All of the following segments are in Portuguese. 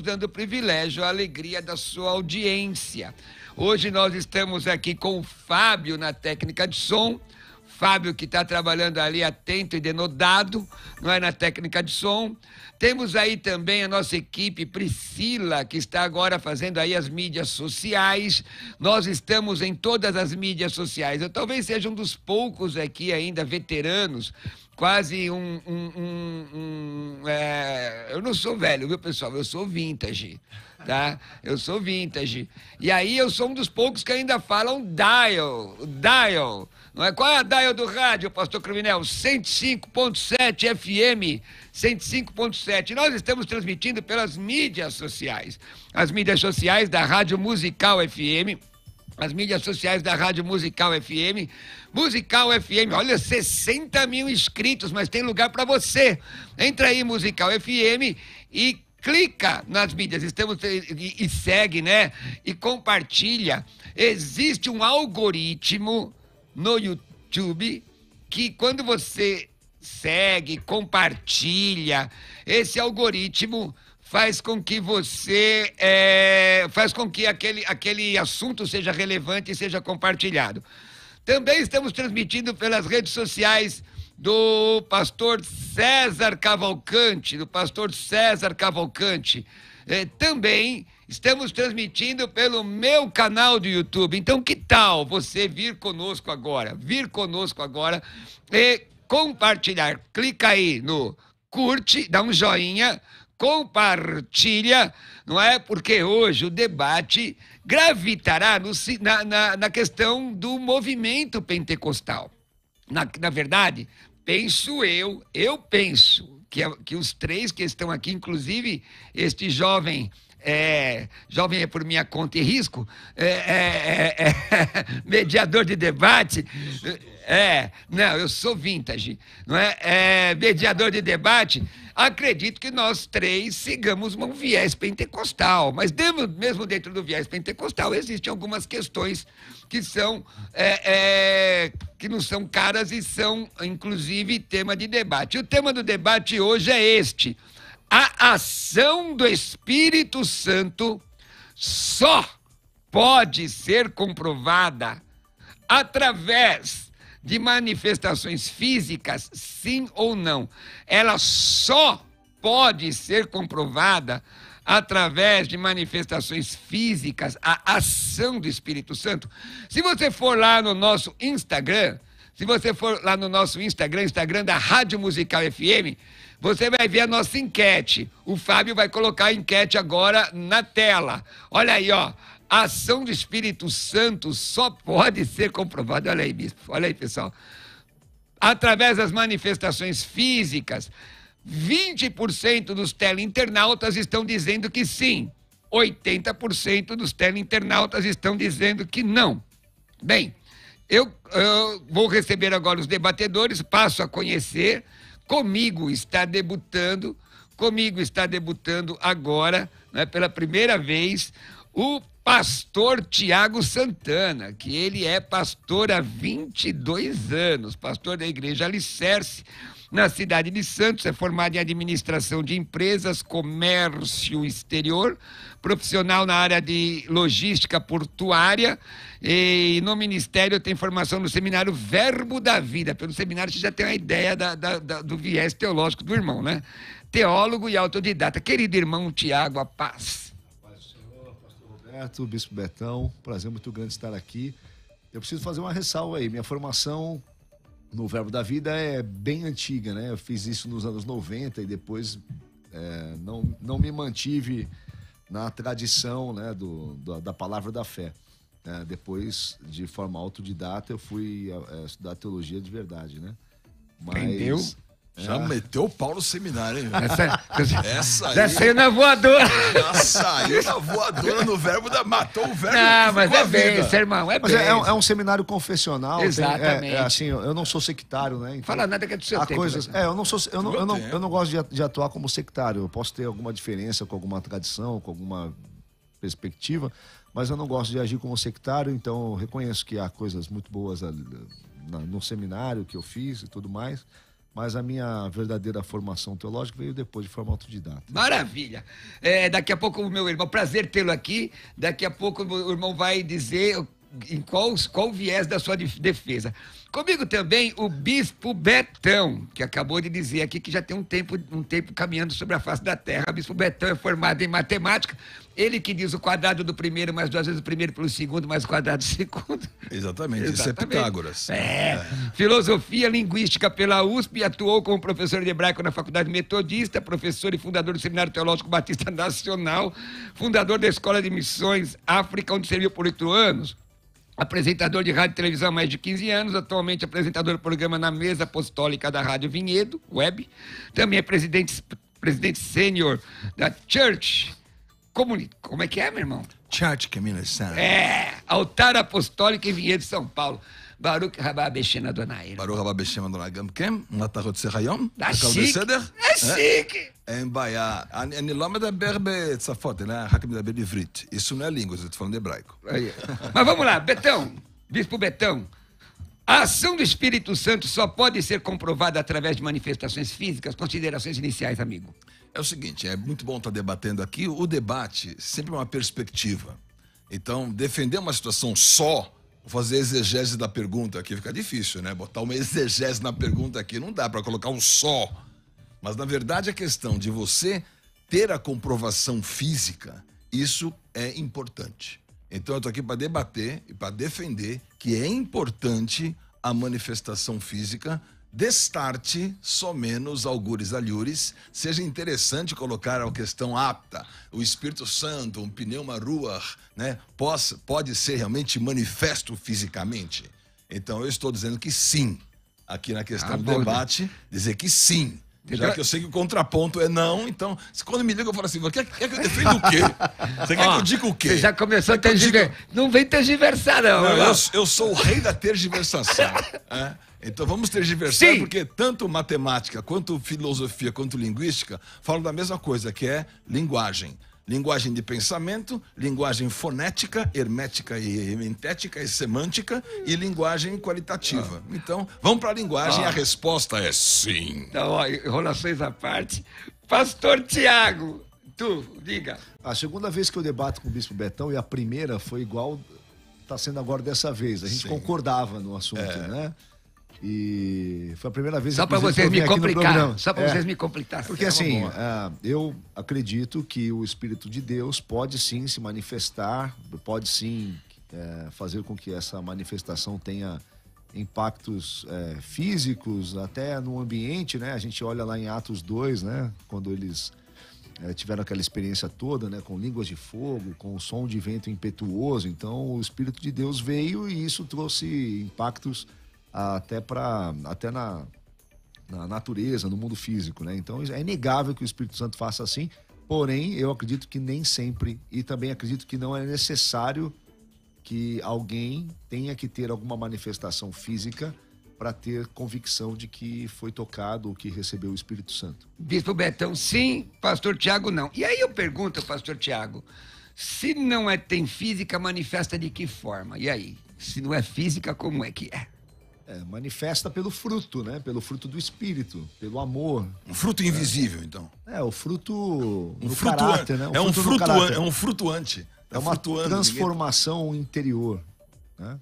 dando o privilégio, a alegria da sua audiência. Hoje nós estamos aqui com o Fábio na técnica de som. Fábio que está trabalhando ali atento e denodado, não é na técnica de som. Temos aí também a nossa equipe Priscila, que está agora fazendo aí as mídias sociais. Nós estamos em todas as mídias sociais. Eu talvez seja um dos poucos aqui ainda veteranos quase um. um, um, um é... eu não sou velho, viu, pessoal? Eu sou vintage. Tá? Eu sou vintage. E aí eu sou um dos poucos que ainda falam dial. Dial. Não é? Qual é a dial do rádio, pastor criminel 105.7 FM. 105.7. Nós estamos transmitindo pelas mídias sociais. As mídias sociais da Rádio Musical FM as mídias sociais da Rádio Musical FM. Musical FM, olha, 60 mil inscritos, mas tem lugar para você. Entra aí, Musical FM, e clica nas mídias estamos eh, e, e segue, né? E compartilha. Existe um algoritmo no YouTube que quando você segue, compartilha, esse algoritmo faz com que você é, faz com que aquele, aquele assunto seja relevante e seja compartilhado. Também estamos transmitindo pelas redes sociais do pastor César Cavalcante, do pastor César Cavalcante. É, também estamos transmitindo pelo meu canal do YouTube. Então, que tal você vir conosco agora? Vir conosco agora e compartilhar. Clica aí no curte, dá um joinha, compartilha, não é? Porque hoje o debate gravitará no, na, na, na, questão do movimento pentecostal. Na, na verdade, penso eu, eu penso que, que os três que estão aqui, inclusive este jovem é, jovem é por minha conta e risco, é, é, é, é mediador de debate. É, não, eu sou vintage, não é? é mediador de debate, acredito que nós três sigamos um viés pentecostal, mas mesmo dentro do viés pentecostal existem algumas questões que são é, é, que não são caras e são inclusive tema de debate. O tema do debate hoje é este: a ação do Espírito Santo só pode ser comprovada através de manifestações físicas, sim ou não, ela só pode ser comprovada através de manifestações físicas, a ação do Espírito Santo. Se você for lá no nosso Instagram, se você for lá no nosso Instagram, Instagram da Rádio Musical FM, você vai ver a nossa enquete. O Fábio vai colocar a enquete agora na tela. Olha aí, ó. A ação do Espírito Santo só pode ser comprovada, olha aí, bispo, olha aí, pessoal, através das manifestações físicas. 20% dos teleinternautas estão dizendo que sim, 80% dos teleinternautas estão dizendo que não. Bem, eu, eu, vou receber agora os debatedores, passo a conhecer. Comigo está debutando, comigo está debutando agora, né, pela primeira vez, o pastor Tiago Santana, que ele é pastor há 22 anos, pastor da Igreja Alicerce, na cidade de Santos, é formado em administração de empresas, comércio exterior, profissional na área de logística portuária e no ministério tem formação no seminário Verbo da Vida. Pelo seminário você já tem uma ideia da, da, da, do viés teológico do irmão, né? Teólogo e autodidata. Querido irmão Tiago, a paz Roberto, Bispo Betão, prazer muito grande estar aqui. Eu preciso fazer uma ressalva aí. Minha formação no Verbo da Vida é bem antiga, né? Eu fiz isso nos anos 90 e depois é, não, não me mantive na tradição né, do, do da palavra da fé. É, depois, de forma autodidata, eu fui é, estudar teologia de verdade, né? Mas, Aprendeu? Já é. meteu o pau no seminário, hein? Essa, essa aí. Já saiu na voadora. Já saiu na voadora no verbo da. Matou o verbo. Não, ah, é é mas é bem, seu irmão. É, mas bem. É, é, um, seminário confessional. Exatamente. Tem, é, assim, eu, não sou sectário, né? Então, Fala nada que é do seu tempo, Coisas, né? é, eu não, sou, eu, não, eu, não, eu não gosto de, de atuar como sectário. Eu posso ter alguma diferença com alguma tradição, com alguma perspectiva, mas eu não gosto de agir como sectário, então reconheço que há coisas muito boas no seminário que eu fiz e tudo mais. Mas a minha verdadeira formação teológica veio depois, de forma autodidata. Maravilha! É, daqui a pouco, meu irmão, prazer tê-lo aqui. Daqui a pouco, o irmão vai dizer em qual, qual o viés da sua defesa. Comigo também o Bispo Betão, que acabou de dizer aqui que já tem um tempo, um tempo caminhando sobre a face da Terra. O Bispo Betão é formado em matemática, ele que diz o quadrado do primeiro mais duas vezes o primeiro pelo segundo mais o quadrado do segundo. Exatamente, é Exatamente. isso é Pitágoras. É. é. Filosofia Linguística pela USP, atuou como professor de hebraico na Faculdade Metodista, professor e fundador do Seminário Teológico Batista Nacional, fundador da Escola de Missões África, onde serviu por oito anos apresentador de rádio e televisão há mais de 15 anos, atualmente apresentador do programa Na Mesa Apostólica da Rádio Vinhedo, web. Também é presidente, presidente sênior da Church. Community. Como é que é, meu irmão? Church Community Center. É, Altar Apostólico em Vinhedo, São Paulo. ברוך הבא בשם אדוני. ברוך הבא בשם אדוני. גם כן? מה אתה רוצה היום? להשיק. הכל בסדר? להשיק. אין בעיה. אני, אני לא מדבר בצפות, אלא מדבר בעברית. Isso não é língua, está falando hebraico. Mas vamos lá, Betão. Bispo Betão. A ação do Espírito Santo só pode ser comprovada através de manifestações físicas, considerações iniciais, amigo. É o seguinte, é muito bom estar tá debatendo aqui. O debate sempre é uma perspectiva. Então, defender uma situação só Vou fazer exegese da pergunta aqui, fica difícil, né? Botar uma exegese na pergunta aqui não dá para colocar um só. Mas na verdade a questão de você ter a comprovação física, isso é importante. Então eu tô aqui para debater e para defender que é importante a manifestação física Destarte, somenos, algures, alhures, seja interessante colocar a questão apta. O Espírito Santo, um pneuma ruach, né, pode, pode ser realmente manifesto fisicamente. Então eu estou dizendo que sim, aqui na questão ah, do debate, dizer que sim. Já que eu sei que o contraponto é não, então, quando me liga, eu falo assim, quer, quer que eu defenda o quê? Você quer que eu diga o quê? Você já começou quer a tergiversar. Diga... Não vem tergiversar, não. não eu, eu, sou o rei da tergiversação. é. Então vamos diversão. Sim. porque tanto matemática, quanto filosofia, quanto linguística falam da mesma coisa, que é linguagem. Linguagem de pensamento, linguagem fonética, hermética e ementética e semântica e linguagem qualitativa. Ah. Então, vamos para a linguagem, ah. a resposta é sim. Então, enrolações à parte, Pastor Tiago, tu, diga. A segunda vez que eu debato com o Bispo Betão e a primeira foi igual está sendo agora dessa vez. A gente sim. concordava no assunto, é. né? E foi a primeira vez Só para vocês me complicar. Só para é, vocês me complicar. Porque é assim, uh, eu acredito que o Espírito de Deus pode sim se manifestar, pode sim uh, fazer com que essa manifestação tenha impactos uh, físicos, até no ambiente, né? A gente olha lá em Atos 2, né? Quando eles tiveram aquela experiência toda, né, com línguas de fogo, com som de vento impetuoso. Então, o Espírito de Deus veio e isso trouxe impactos até para até na, na natureza, no mundo físico, né? Então é inegável que o Espírito Santo faça assim. Porém, eu acredito que nem sempre e também acredito que não é necessário que alguém tenha que ter alguma manifestação física para ter convicção de que foi tocado ou que recebeu o Espírito Santo. Bispo Betão, sim, pastor Tiago, não. E aí eu pergunto, pastor Tiago, se não é tem física, manifesta de que forma? E aí? Se não é física, como é que é? É, manifesta pelo fruto, né? Pelo fruto do espírito, pelo amor. Um fruto invisível, é. então. É, o fruto um fruto caráter, né? O é um fruto, an, é um frutuante. É, é uma transformação ninguém... interior, né?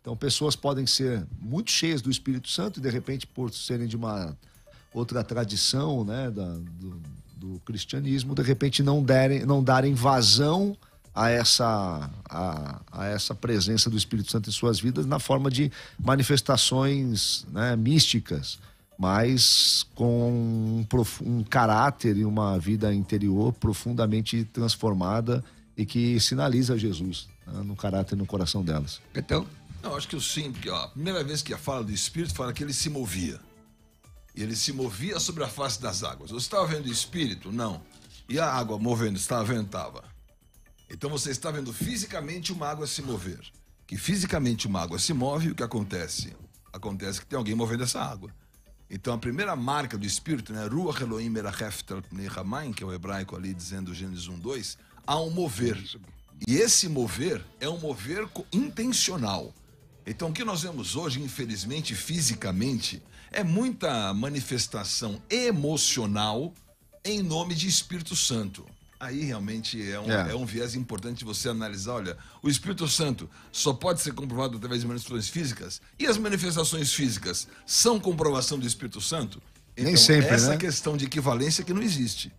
Então pessoas podem ser muito cheias do Espírito Santo e de repente por serem de uma outra tradição, né, da, do, do cristianismo, de repente não derem, não darem vazão a essa, a, a, essa presença do Espírito Santo em suas vidas na forma de manifestações né, místicas, mas com um, prof, um caráter e uma vida interior profundamente transformada e que sinaliza Jesus né, no caráter e no coração delas. Então, não, acho que eu sim, porque ó, a primeira vez que a fala do Espírito fala que ele se movia. E ele se movia sobre a face das águas. Você estava vendo o Espírito? Não. E a água movendo? Estava vendo? Estava. Então você está vendo fisicamente uma água se mover. Que fisicamente uma água se move, o que acontece? Acontece que tem alguém movendo essa água. Então a primeira marca do espírito, né? Rua Elohim Nehamaim, que é o hebraico ali dizendo Gênesis 1, 2, há um mover. E esse mover é um mover intencional. Então o que nós vemos hoje, infelizmente, fisicamente, é muita manifestação emocional em nome de Espírito Santo. Aí realmente é um, é. é um viés importante você analisar. Olha, o Espírito Santo só pode ser comprovado através de manifestações físicas? E as manifestações físicas são comprovação do Espírito Santo? Então, Nem sempre, essa né? questão de equivalência que não existe.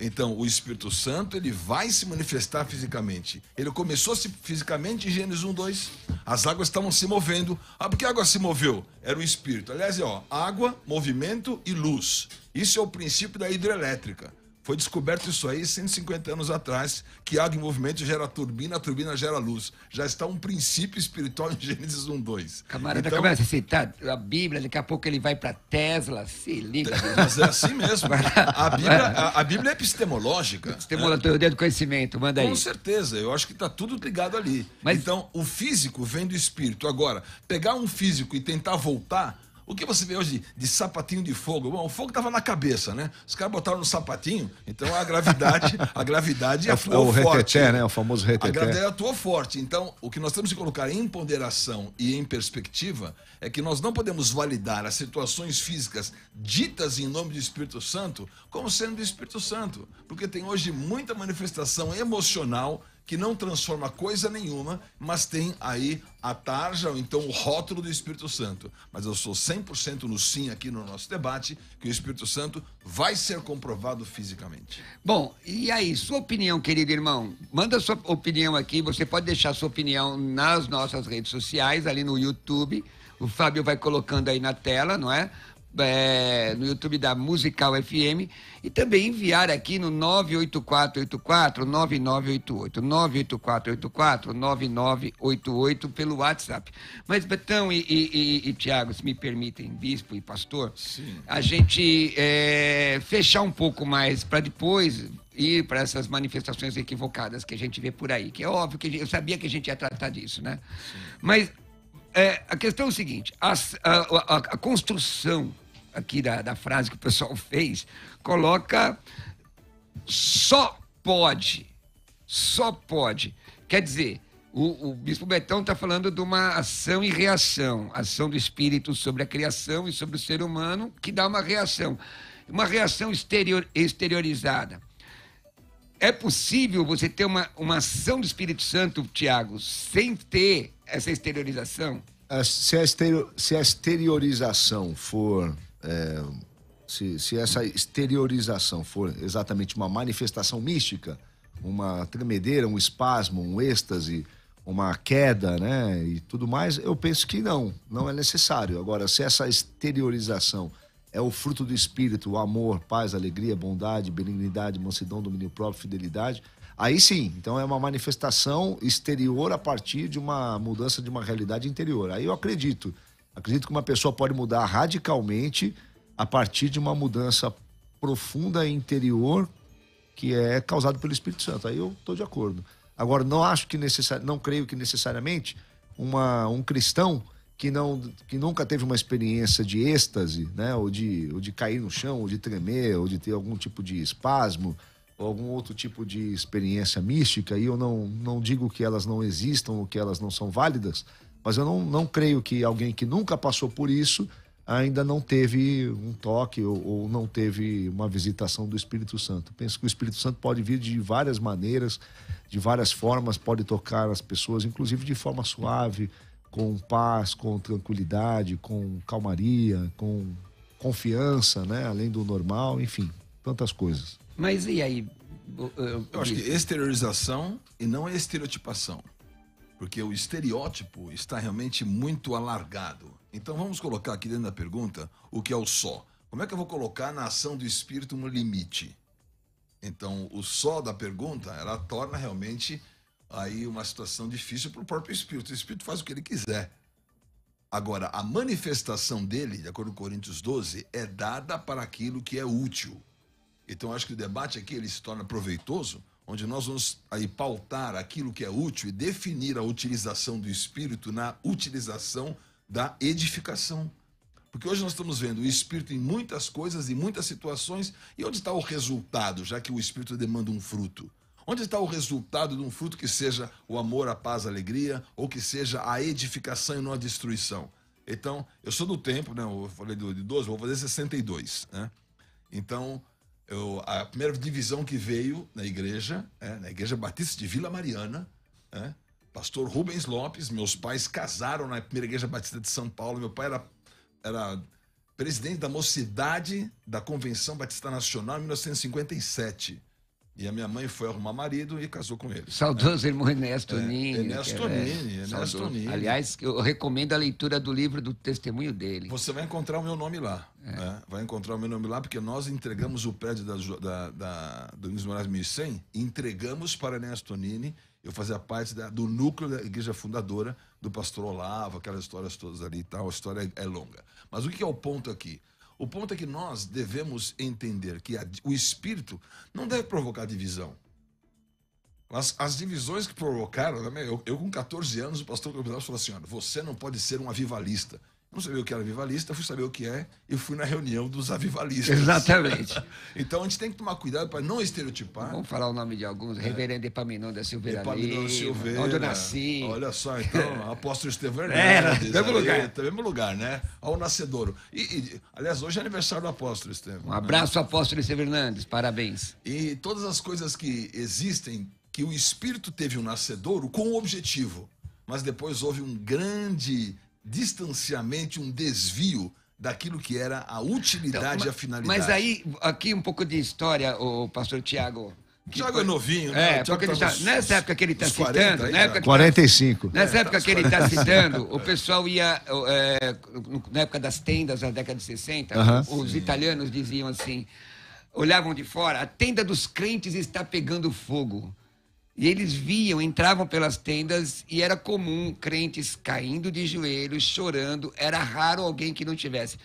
Então, o Espírito Santo, ele vai se manifestar fisicamente. Ele começou-se fisicamente em Gênesis 1, 2. As águas estavam se movendo. Ah, porque a água se moveu? Era o Espírito. Aliás, é, ó, água, movimento e luz. Isso é o princípio da hidrelétrica. Foi descoberto isso aí 150 anos atrás, que água em movimento gera turbina, a turbina gera luz. Já está um princípio espiritual em Gênesis 1, 2. Camarada, então, começa a citar a Bíblia, daqui a pouco ele vai para Tesla, se liga. Mas é assim mesmo. A Bíblia, a, a Bíblia é epistemológica. Né? Epistemológica, né? o dedo do conhecimento, manda aí. Com certeza, eu acho que está tudo ligado ali. Mas... Então, o físico vem do espírito. Agora, pegar um físico e tentar voltar o que você vê hoje de, de sapatinho de fogo? Bom, o fogo estava na cabeça, né? Os caras botaram no sapatinho, então a gravidade, a gravidade é, atuou o forte. Reteté, né? O famoso reteté. A gravidade atuou forte. Então, o que nós temos que colocar em ponderação e em perspectiva é que nós não podemos validar as situações físicas ditas em nome do Espírito Santo como sendo do Espírito Santo, porque tem hoje muita manifestação emocional que não transforma coisa nenhuma, mas tem aí a tarja, ou então o rótulo do Espírito Santo. Mas eu sou 100% no sim aqui no nosso debate, que o Espírito Santo vai ser comprovado fisicamente. Bom, e aí, sua opinião, querido irmão? Manda sua opinião aqui, você pode deixar sua opinião nas nossas redes sociais, ali no YouTube. O Fábio vai colocando aí na tela, não é? é, no YouTube da Musical FM e também enviar aqui no 98484-9988. 98484-9988 pelo WhatsApp. Mas, Betão e, e, e, e Tiago, se me permitem, bispo e pastor, Sim. a gente é, fechar um pouco mais para depois ir para essas manifestações equivocadas que a gente vê por aí. Que é óbvio que eu sabia que a gente ia tratar disso, né? Sim. Mas é, a questão é o seguinte: a, a, a, a construção aqui da, da frase que o pessoal fez, coloca só pode. Só pode. Quer dizer, o, o Bispo Betão está falando de uma ação e reação. Ação do espírito sobre a criação e sobre o ser humano, que dá uma reação. Uma reação exterior, exteriorizada. É possível você ter uma, uma ação do Espírito Santo, Tiago, sem ter essa exteriorização? Ah, se a, se a exteriorização for é, se, se essa exteriorização for exatamente uma manifestação mística, uma tremedeira, um espasmo, um êxtase, uma queda, né, e tudo mais, eu penso que não, não é necessário. Agora, se essa exteriorização é o fruto do espírito, o amor, paz, alegria, bondade, benignidade, mansidão, domínio próprio, fidelidade, aí sim, então é uma manifestação exterior a partir de uma mudança de uma realidade interior. Aí eu acredito Acredito que uma pessoa pode mudar radicalmente a partir de uma mudança profunda interior que é causada pelo Espírito Santo. Aí eu estou de acordo. Agora, não acho que necessariamente, não creio que necessariamente uma, um cristão que, não, que nunca teve uma experiência de êxtase, né? ou, de, ou de cair no chão, ou de tremer, ou de ter algum tipo de espasmo, ou algum outro tipo de experiência mística, e eu não, não digo que elas não existam ou que elas não são válidas, mas eu não, não creio que alguém que nunca passou por isso ainda não teve um toque ou, ou, não teve uma visitação do Espírito Santo. Penso que o Espírito Santo pode vir de várias maneiras, de várias formas, pode tocar as pessoas, inclusive de forma suave, com paz, com tranquilidade, com calmaria, com confiança, né? além do normal, enfim, tantas coisas. Mas e aí? Eu, eu acho que exteriorização e não estereotipação porque o estereótipo está realmente muito alargado. Então vamos colocar aqui dentro da pergunta o que é o só. Como é que eu vou colocar na ação do espírito um limite? Então o só da pergunta ela torna realmente aí uma situação difícil para o próprio espírito. O espírito faz o que ele quiser. Agora, a manifestação dele, de acordo com Coríntios 12, é dada para aquilo que é útil. Então, acho que o debate aqui ele se torna proveitoso onde nós vamos aí pautar aquilo que é útil e definir a utilização do espírito na utilização da edificação. Porque hoje nós estamos vendo o espírito em muitas coisas e muitas situações, e onde está o resultado, já que o espírito demanda um fruto? Onde está o resultado de um fruto que seja o amor, a paz, a alegria, ou que seja a edificação e não a destruição? Então, eu sou do tempo, né? Eu falei de 12, vou fazer 62, né? Então, eu, a primeira divisão que veio na igreja, é, na Igreja Batista de Vila Mariana, é, pastor Rubens Lopes, meus pais casaram na primeira Igreja Batista de São Paulo, meu pai era, era presidente da mocidade da Convenção Batista Nacional em 1957. E a minha mãe foi arrumar marido e casou com ele. Saudoso é. irmão Ernesto é, Nini. Né, Ernesto é Nini, Ernesto Nini. Aliás, eu recomendo a leitura do livro do testemunho dele. Você vai encontrar o meu nome lá. É. Né? Vai encontrar o meu nome lá, porque nós entregamos o prédio da, da, da, do Domingos Moraes 1100, entregamos para Ernesto Nini. Eu fazia parte da, do núcleo da igreja fundadora, do pastor Olavo, aquelas histórias todas ali e tal. A história é, é longa. Mas o que é o ponto aqui? O ponto é que nós devemos entender que a, o espírito não deve provocar divisão. As, as divisões que provocaram, né, eu, eu, com 14 anos, o pastor Gabriel falou assim: olha, você não pode ser um avivalista não sabia o que era avivalista, fui saber o que é e fui na reunião dos avivalistas. Exatamente. então a gente tem que tomar cuidado para não estereotipar. Vamos falar o nome de alguns, é. Reverendo Epaminonda Silveira. Epaminonda Silveira. Onde eu nasci. Olha só, então, Apóstolo Estevão é, Hernandes. É, mesmo lugar. Tá mesmo lugar, né? Ao Nascedouro. E, e, aliás, hoje é aniversário do Apóstolo Estevão. Um né? abraço, né? Apóstolo Estevão Hernandes, parabéns. E todas as coisas que existem, que o Espírito teve um nascedouro com um objetivo mas depois houve um grande distanciamente um desvio daquilo que era a utilidade então, e a finalidade. Mas aí, aqui um pouco de história, o pastor Tiago. O Tiago é foi... é novinho, né? É, porque tá, tá nessa época que ele está citando. na época 45. Tá nessa é, época que ele está citando, o pessoal ia. É, na época das tendas, na década de 60, uh -huh. os Sim. italianos diziam assim. Olhavam de fora, a tenda dos crentes está pegando fogo. E eles viam, entravam pelas tendas e era comum crentes caindo de joelhos, chorando. Era raro alguém que não tivesse.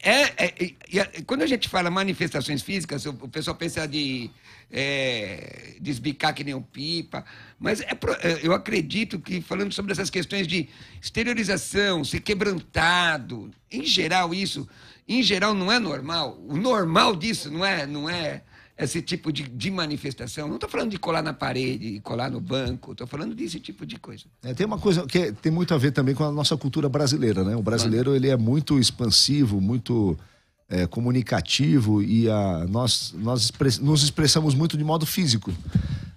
É, é, é, quando a gente fala manifestações físicas, o, o pessoal pensa de é, desbicar que nem um pipa, mas é é, eu acredito que falando sobre essas questões de exteriorização, ser quebrantado, em geral isso, em geral não é normal. O normal disso não é, não é esse tipo de, de manifestação. Não estou falando de colar na parede, colar no banco, estou falando desse tipo de coisa. É, tem uma coisa que tem muito a ver também com a nossa cultura brasileira, né? O brasileiro ele é muito expansivo, muito é, comunicativo e a, nós, nós nos expressamos muito de modo físico.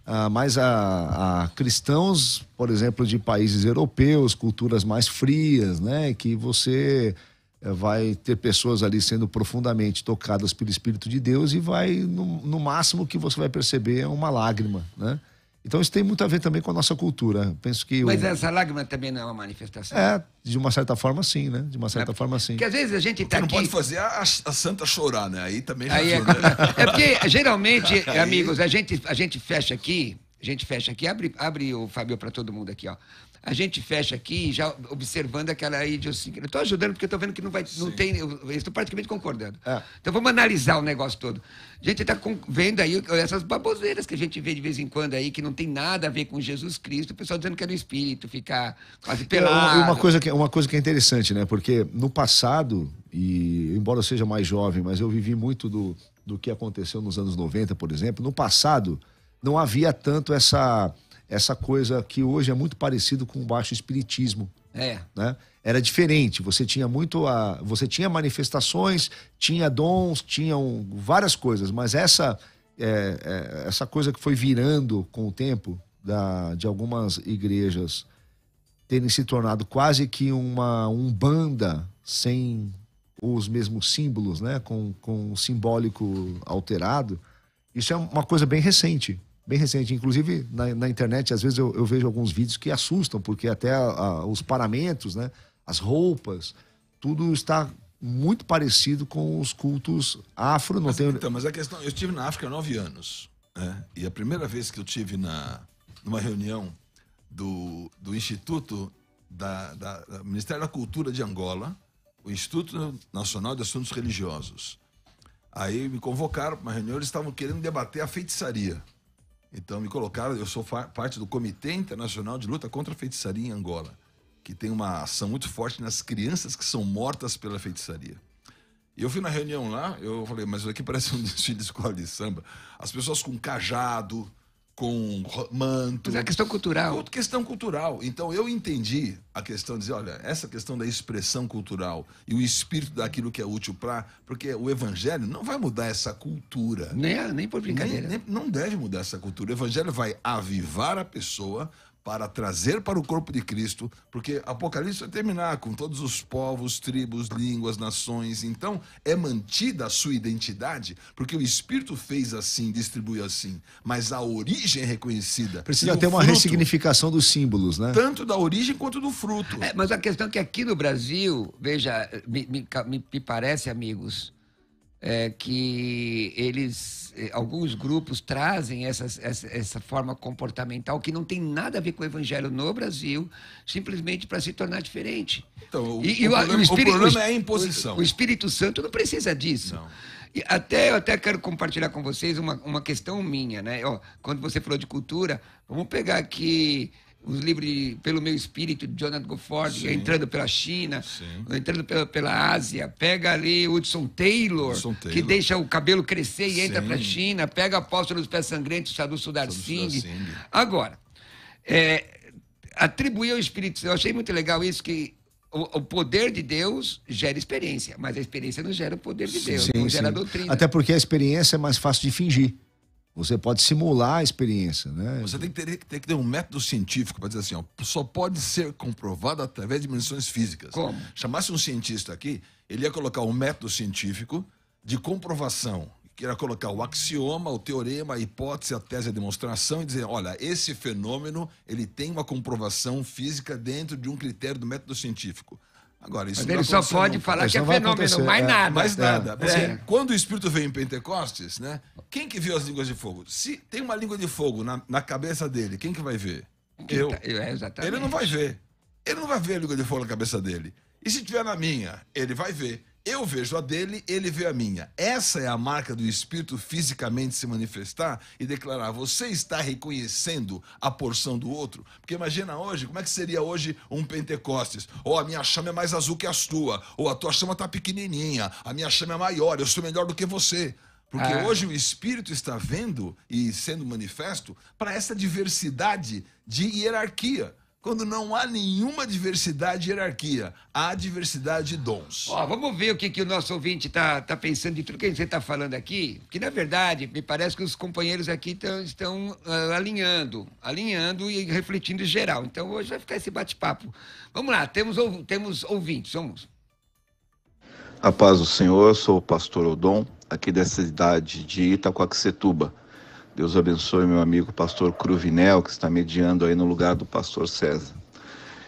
Ah, mas a, a, cristãos, por exemplo, de países europeus, culturas mais frias, né? Que você vai ter pessoas ali sendo profundamente tocadas pelo Espírito de Deus e vai, no, no máximo que você vai perceber, é uma lágrima, né? Então isso tem muito a ver também com a nossa cultura. Penso que Mas o... essa lágrima também não é uma manifestação. É, de uma certa forma sim, né? De uma né? certa é, forma sim. Porque às vezes a gente está aqui... não pode fazer a, a, santa chorar, né? Aí também... Aí é... Né? é... porque geralmente, eh, amigos, a gente, a gente fecha aqui, a gente fecha aqui, abre, abre o Fabio para todo mundo aqui, ó a gente fecha aqui já observando aquela idiosincrasia. Estou ajudando porque estou vendo que não vai, não tem, estou praticamente concordando. É. Então vamos analisar o negócio todo. A gente está vendo aí essas baboseiras que a gente vê de vez em quando aí que não tem nada a ver com Jesus Cristo. O pessoal dizendo que era é o espírito, ficar quase é, pelado. É, uma coisa que uma coisa que é interessante, né? Porque no passado e embora eu seja mais jovem, mas eu vivi muito do, do que aconteceu nos anos 90, por exemplo. No passado não havia tanto essa essa coisa que hoje é muito parecido com o baixo espiritismo. É. Né? Era diferente, você tinha muito a, você tinha manifestações, tinha dons, tinham várias coisas, mas essa é, é, essa coisa que foi virando com o tempo da, de algumas igrejas terem se tornado quase que uma umbanda sem os mesmos símbolos, né? com, com simbólico alterado, isso é uma coisa bem recente bem recente. Inclusive, na, na internet, às vezes eu, eu, vejo alguns vídeos que assustam, porque até a, a, os paramentos, né, as roupas, tudo está muito parecido com os cultos afro. Não mas, Então, mas a questão... Eu estive na África há nove anos, né? e a primeira vez que eu tive na, numa reunião do, do Instituto da, da, da Ministério da Cultura de Angola, o Instituto Nacional de Assuntos Religiosos. Aí me convocaram para uma reunião, eles estavam querendo debater a feitiçaria. Então me colocaram, eu sou parte do Comitê Internacional de Luta contra a Feitiçaria em Angola, que tem uma ação muito forte nas crianças que são mortas pela feitiçaria. E eu fui na reunião lá, eu falei, mas aqui parece um desfile de escola de samba. As pessoas com cajado, com manto. Mas é questão cultural. Tudo questão cultural. Então eu entendi a questão de dizer, olha, essa questão da expressão cultural e o espírito daquilo que é útil para, porque o evangelho não vai mudar essa cultura. Nem, é, nem por brincadeira. Nem, nem, não deve mudar essa cultura. O evangelho vai avivar a pessoa para trazer para o corpo de Cristo, porque Apocalipse vai terminar com todos os povos, tribos, línguas, nações. Então é mantida a sua identidade, porque o Espírito fez assim, distribui assim, mas a origem é reconhecida. Precisa ter uma fruto, ressignificação dos símbolos, né? Tanto da origem quanto do fruto. É, mas a questão é que aqui no Brasil, veja, me, me, me parece, amigos, é que eles eh, alguns grupos trazem essa, essa forma comportamental que não tem nada a ver com o evangelho no Brasil, simplesmente para se tornar diferente. Então, o, e, o, o, problema, o, espírito, o problema é a imposição. O, Espírito Santo não precisa disso. Não. E até, eu até quero compartilhar com vocês uma, uma questão minha, né? Ó, quando você falou de cultura, vamos pegar aqui os livros de, Pelo Meu Espírito, de Jonathan Gofford, Sim. entrando pela China, Sim. entrando pela, pela Ásia, pega ali Hudson Taylor, Hudson Taylor. que deixa o cabelo crescer e Sim. entra para a China, pega Apóstolo dos Pés Sangrentos, Sadhu Sudar Singh. Agora, é, atribuir ao Espírito eu achei muito legal isso que o, poder de Deus gera experiência, mas a experiência não gera o poder de Deus, não gera doutrina. Até porque a experiência é mais fácil de fingir. Você pode simular a experiência, né? Você tem que ter, tem que ter um método científico para dizer assim, ó, só pode ser comprovado através de medições físicas. Como? Chamasse um cientista aqui, ele ia colocar um método científico de comprovação, que era colocar o axioma, o teorema, a hipótese, a tese, a demonstração e dizer, olha, esse fenômeno, ele tem uma comprovação física dentro de um critério do método científico. Agora, isso Mas ele só pode falar que é fenômeno, mais é, nada. Mais é, nada. É, assim, Quando o Espírito veio em Pentecostes, né? Quem que viu as línguas de fogo? Se tem uma língua de fogo na, na cabeça dele, quem que vai ver? Eu. Tá, é, ele não vai ver. Ele não vai ver a língua de fogo na cabeça dele. E se tiver na minha, ele vai ver. Eu vejo a dele, ele vê a minha. Essa é a marca do Espírito fisicamente se manifestar e declarar: você está reconhecendo a porção do outro? Porque imagina hoje, como é que seria hoje um Pentecostes? Ou oh, a minha chama é mais azul que a sua? ou oh, a tua chama está pequenininha, a minha chama é maior, eu sou melhor do que você. Porque ah. hoje o Espírito está vendo e sendo manifesto para essa diversidade de hierarquia quando não há nenhuma diversidade de hierarquia, há diversidade de dons. Ó, vamos ver o que, que o nosso ouvinte está tá pensando de tudo que você está falando aqui, que na verdade me parece que os companheiros aqui tão, estão uh, alinhando, alinhando e refletindo em geral. Então hoje vai ficar esse bate-papo. Vamos lá, temos, temos ouvintes, vamos. A paz do Senhor, eu sou o pastor Odon, aqui dessa cidade de Itacoaxetuba. Deus abençoe meu amigo pastor Cruvinel, que está mediando aí no lugar do pastor César.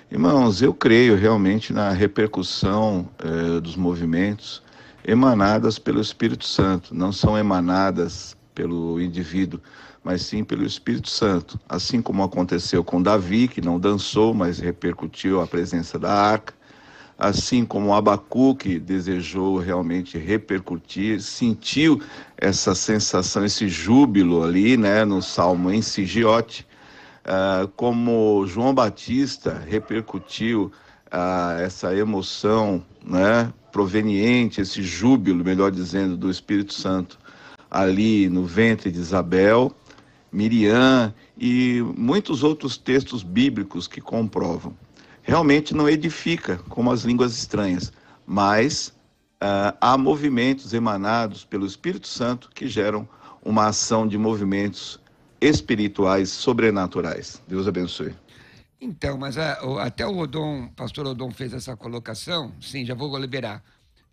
Irmãos, eu creio realmente na repercussão eh, dos movimentos emanadas pelo Espírito Santo, não são emanadas pelo indivíduo, mas sim pelo Espírito Santo. Assim como aconteceu com Davi, que não dançou, mas repercutiu a presença da arca, assim como Abacuque desejou realmente repercutir, sentiu essa sensação, esse júbilo ali, né, no Salmo em Sigiote, ah, como João Batista repercutiu ah, essa emoção, né, proveniente, esse júbilo, melhor dizendo, do Espírito Santo ali no ventre de Isabel, Miriam e muitos outros textos bíblicos que comprovam realmente não edifica como as línguas estranhas, mas ah, há movimentos emanados pelo Espírito Santo que geram uma ação de movimentos espirituais sobrenaturais. Deus abençoe. Então, mas a, ah, até o Odon, pastor Odon fez essa colocação, sim, já vou liberar.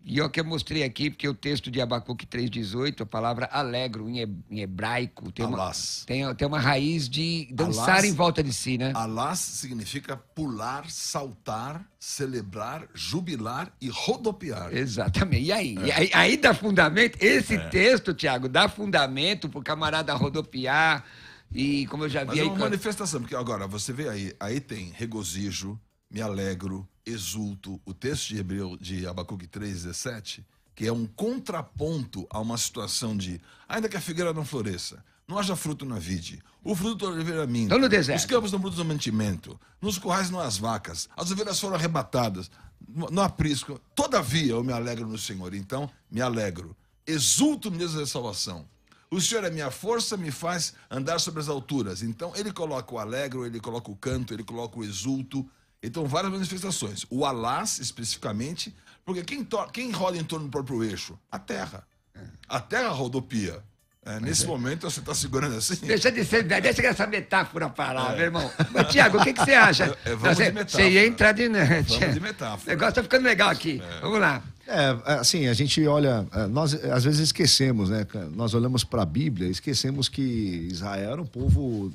E é o que eu mostrei aqui, porque o texto de Abacuque 3,18, a palavra alegro em hebraico, tem uma, tem, tem, uma raiz de dançar Alás, em volta de si, né? Alas significa pular, saltar, celebrar, jubilar e rodopiar. Exatamente. E aí? É. E aí, aí, dá fundamento, esse é. texto, Tiago, dá fundamento pro camarada rodopiar e como eu já vi... Mas é uma manifestação, porque agora, você vê aí, aí tem regozijo, me alegro, exulto o texto de Hebreu de Abacuque 3:17, que é um contraponto a uma situação de ainda que a figueira não floresça, não haja fruto na vide, o fruto da oliveira minta, no deserto. os campos não produzem mantimento, nos currais não há as vacas, as ovelhas foram arrebatadas, no aprisco, todavia eu me alegro no Senhor, então me alegro, exulto-me da salvação. O Senhor é minha força, me faz andar sobre as alturas. Então ele coloca o alegro, ele coloca o canto, ele coloca o exulto, então, várias manifestações. O Alas, especificamente, porque quem, quem roda em torno do próprio eixo? A Terra. É. A Terra rodopia. É, nesse é. momento você está segurando assim. Deixa de ser, né, deixa essa metáfora parar, é. meu irmão. Mas, Tiago, o que, que você acha? É, é, vamos você, de metáfora. Você entra de Vamos de metáfora. O negócio está ficando legal aqui. É. Vamos lá. É, assim, a gente olha, nós às vezes esquecemos, né? Nós olhamos para a Bíblia, esquecemos que Israel era um povo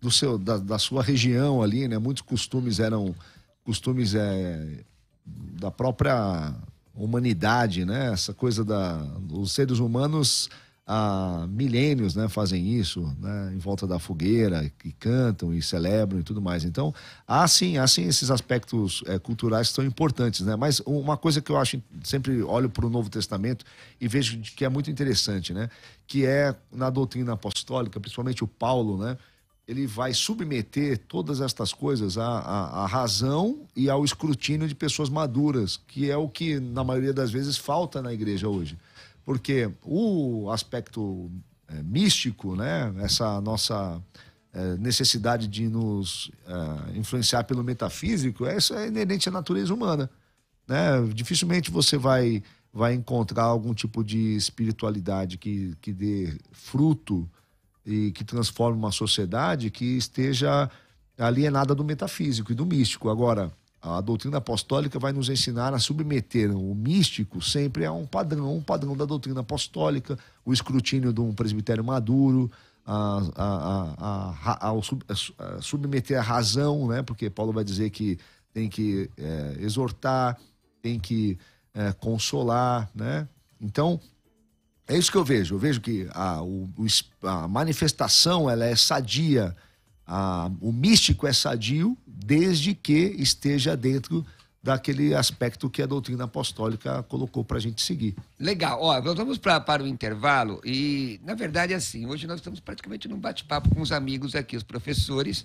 do seu, da, da sua região ali, né? Muitos costumes eram costumes é, da própria humanidade, né? Essa coisa da os seres humanos há milênios, né, fazem isso, né, em volta da fogueira, que cantam e celebram e tudo mais. Então, há sim, há sim esses aspectos é, culturais que são importantes, né? Mas uma coisa que eu acho sempre olho para o Novo Testamento e vejo que é muito interessante, né? Que é na doutrina apostólica, principalmente o Paulo, né? ele vai submeter todas estas coisas à, à, à, razão e ao escrutínio de pessoas maduras, que é o que, na maioria das vezes, falta na igreja hoje. Porque o aspecto é, místico, né, essa nossa é, necessidade de nos é, influenciar pelo metafísico, essa é, é inerente à natureza humana. Né? Dificilmente você vai, vai encontrar algum tipo de espiritualidade que, que dê fruto e que transforme uma sociedade que esteja alienada do metafísico e do místico. Agora, a doutrina apostólica vai nos ensinar a submeter o místico sempre a um padrão, um padrão da doutrina apostólica, o escrutínio de um presbitério maduro, a, a, a, a submeter a razão, né? porque Paulo vai dizer que tem que é, exortar, tem que é, consolar. Né? Então, é isso que eu vejo. Eu vejo que a, o, a manifestação ela é sadia, a, o místico é sadio, desde que esteja dentro daquele aspecto que a doutrina apostólica colocou para a gente seguir. Legal. Ó, nós vamos pra, para o intervalo e, na verdade, é assim, hoje nós estamos praticamente num bate-papo com os amigos aqui, os professores,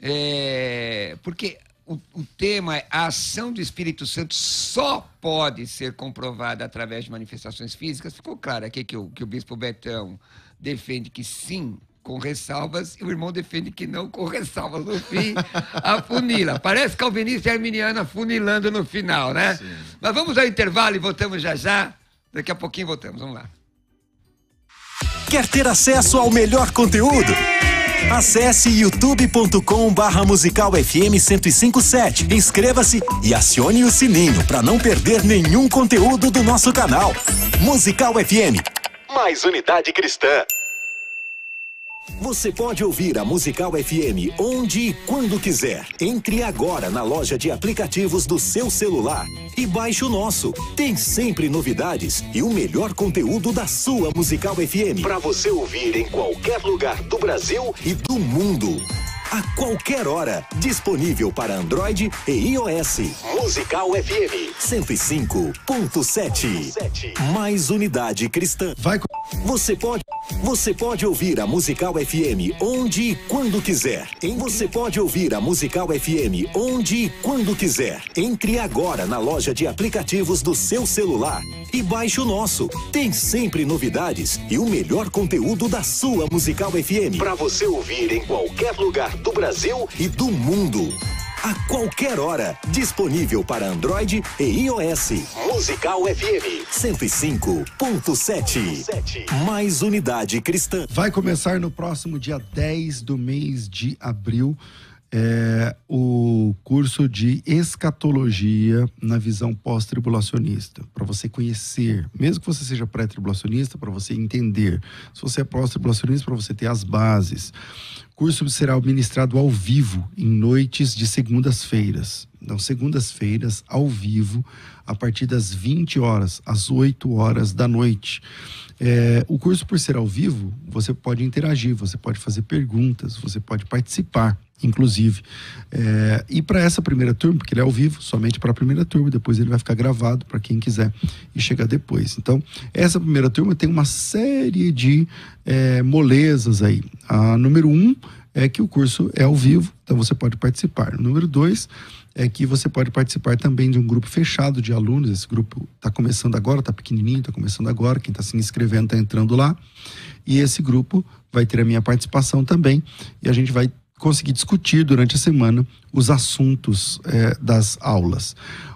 é, porque o, o tema é a ação do Espírito Santo só pode ser comprovada através de manifestações físicas. Ficou claro aqui que o, que o bispo Betão defende que sim, com ressalvas, e o irmão defende que não com ressalvas. No fim, a funila. Parece calvinista e arminiana funilando no final, né? Sim. Mas vamos ao intervalo e voltamos já já. Daqui a pouquinho voltamos, vamos lá. Quer ter acesso ao melhor conteúdo? Sim! Acesse youtube.com barra musical FM 1057. Inscreva-se e acione o sininho para não perder nenhum conteúdo do nosso canal. Musical FM. Mais unidade cristã. Você pode ouvir a Musical FM onde e quando quiser. Entre agora na loja de aplicativos do seu celular e baixe o nosso. Tem sempre novidades e o melhor conteúdo da sua Musical FM para você ouvir em qualquer lugar do Brasil e do mundo a qualquer hora. Disponível para Android e iOS. Musical FM 105.7. Mais unidade cristã. Vai. Você pode você pode ouvir a Musical FM onde e quando quiser. Em você pode ouvir a Musical FM onde e quando quiser. Entre agora na loja de aplicativos do seu celular e baixe o nosso. Tem sempre novidades e o melhor conteúdo da sua Musical FM para você ouvir em qualquer lugar do Brasil e do mundo. A qualquer hora, disponível para Android e iOS. Musical FM 105.7. Mais unidade cristã. Vai começar no próximo dia 10 do mês de abril. É, o curso de escatologia na visão pós-tribulacionista, para você conhecer, mesmo que você seja pré-tribulacionista, para você entender. Se você é pós-tribulacionista, para você ter as bases curso será ministrado ao vivo em noites de segundas-feiras. Então, segundas-feiras, ao vivo, a partir das 20 horas, às 8 horas da noite. É, o curso, por ser ao vivo, você pode interagir, você pode fazer perguntas, você pode participar, inclusive. É, e para essa primeira turma, porque ele é ao vivo, somente para a primeira turma, depois ele vai ficar gravado para quem quiser e chegar depois. Então, essa primeira turma tem uma série de é, molezas aí. A número um é que o curso é ao vivo, então você pode participar. O número dois é que você pode participar também de um grupo fechado de alunos. Esse grupo está começando agora, está pequenininho, está começando agora. Quem está se inscrevendo está entrando lá. E esse grupo vai ter a minha participação também. E a gente vai conseguir discutir durante a semana os assuntos é, das aulas.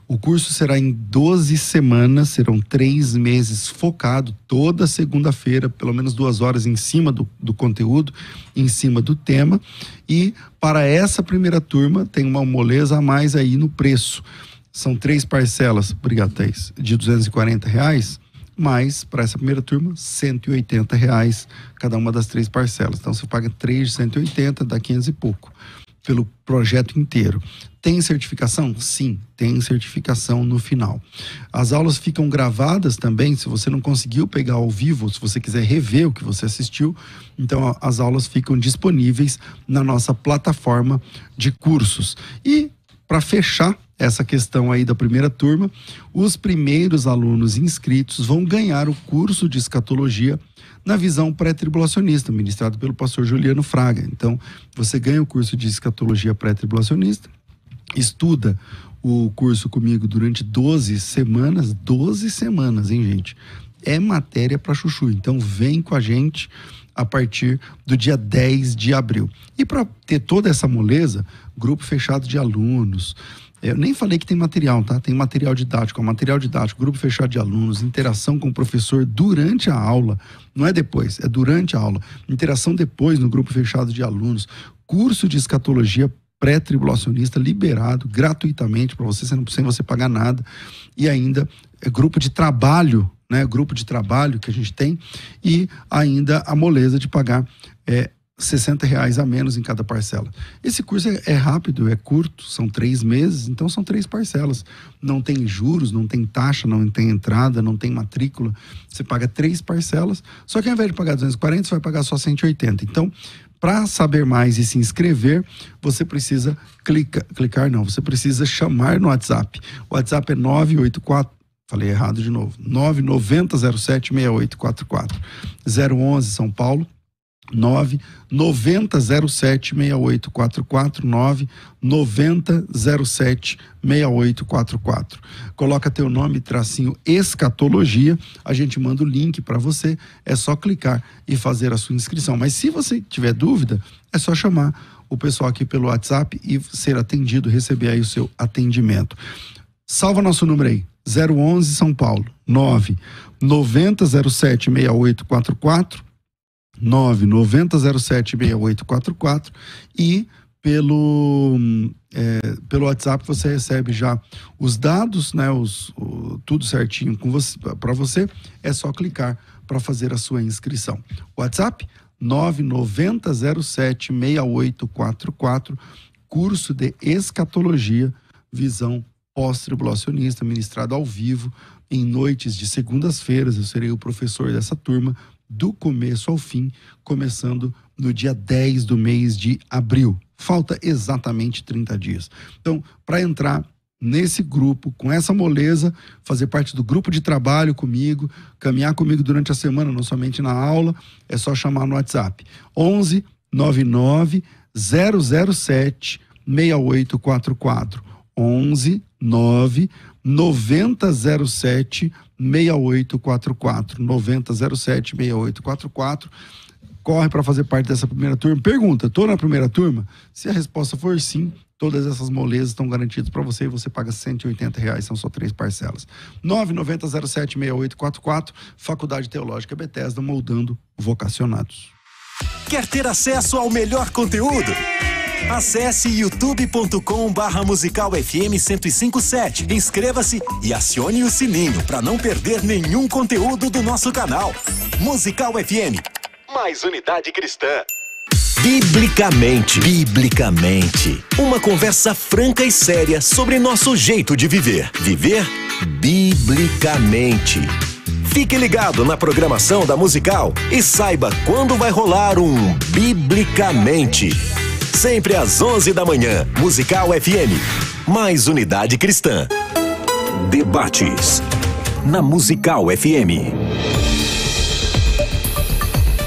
O curso será em 12 semanas, serão três meses focado toda segunda-feira, pelo menos duas horas em cima do, do conteúdo, em cima do tema. E para essa primeira turma tem uma moleza a mais aí no preço. São três parcelas, obrigado Thaís, de 240 reais mais para essa primeira turma, 180 reais cada uma das três parcelas. Então você paga 3 de 180, dá 500 e pouco pelo projeto inteiro. Tem certificação? Sim, tem certificação no final. As aulas ficam gravadas também, se você não conseguiu pegar ao vivo, se você quiser rever o que você assistiu, então as aulas ficam disponíveis na nossa plataforma de cursos. E para fechar essa questão aí da primeira turma, os primeiros alunos inscritos vão ganhar o curso de escatologia na visão pré-tribulacionista, ministrado pelo pastor Juliano Fraga. Então, você ganha o curso de escatologia pré-tribulacionista, estuda o curso comigo durante 12 semanas, 12 semanas, hein, gente? É matéria para chuchu. Então, vem com a gente a partir do dia 10 de abril. E para ter toda essa moleza, grupo fechado de alunos. Eu nem falei que tem material, tá? Tem material didático, material didático, grupo fechado de alunos, interação com o professor durante a aula, não é depois, é durante a aula. Interação depois no grupo fechado de alunos, curso de escatologia pré-tribulacionista liberado gratuitamente para você, sem você pagar nada, e ainda é grupo de trabalho né, grupo de trabalho que a gente tem, e ainda a moleza de pagar é, 60 reais a menos em cada parcela. Esse curso é, é, rápido, é curto, são três meses, então são três parcelas. Não tem juros, não tem taxa, não tem entrada, não tem matrícula. Você paga três parcelas, só que ao invés de pagar 240, você vai pagar só 180. Então, para saber mais e se inscrever, você precisa clica, clicar, não, você precisa chamar no WhatsApp. O WhatsApp é 984 Falei errado de novo. 990076844. 011 São Paulo 990076844 990076844. Coloca teu nome tracinho escatologia, a gente manda o link para você, é só clicar e fazer a sua inscrição. Mas se você tiver dúvida, é só chamar o pessoal aqui pelo WhatsApp e ser atendido, receber aí o seu atendimento. Salva nosso número aí, 011 São Paulo, 9 9007 6844, 9 9007 6844 e pelo, é, pelo WhatsApp você recebe já os dados, né, os, o, tudo certinho com você, para você, é só clicar para fazer a sua inscrição. WhatsApp 6844 curso de escatologia, visão pós-tribulacionista, ministrado ao vivo em noites de segundas-feiras. Eu serei o professor dessa turma do começo ao fim, começando no dia 10 do mês de abril. Falta exatamente 30 dias. Então, para entrar nesse grupo, com essa moleza, fazer parte do grupo de trabalho comigo, caminhar comigo durante a semana, não somente na aula, é só chamar no WhatsApp. 11 99 007 6844. 11 9 9007 6844. 9007 6844. Corre para fazer parte dessa primeira turma. Pergunta: estou na primeira turma? Se a resposta for sim, todas essas molezas estão garantidas para você e você paga 180 reais, são só três parcelas. 6844, Faculdade Teológica Bethesda, moldando vocacionados. Quer ter acesso ao melhor conteúdo? Acesse youtube.com barra musical FM 1057. Inscreva-se e acione o sininho para não perder nenhum conteúdo do nosso canal. Musical FM, mais unidade cristã. Biblicamente. Biblicamente. Uma conversa franca e séria sobre nosso jeito de viver. Viver biblicamente. Fique ligado na programação da Musical e saiba quando vai rolar um Biblicamente sempre às 11 da manhã. Musical FM. Mais unidade cristã. Debates. Na Musical FM.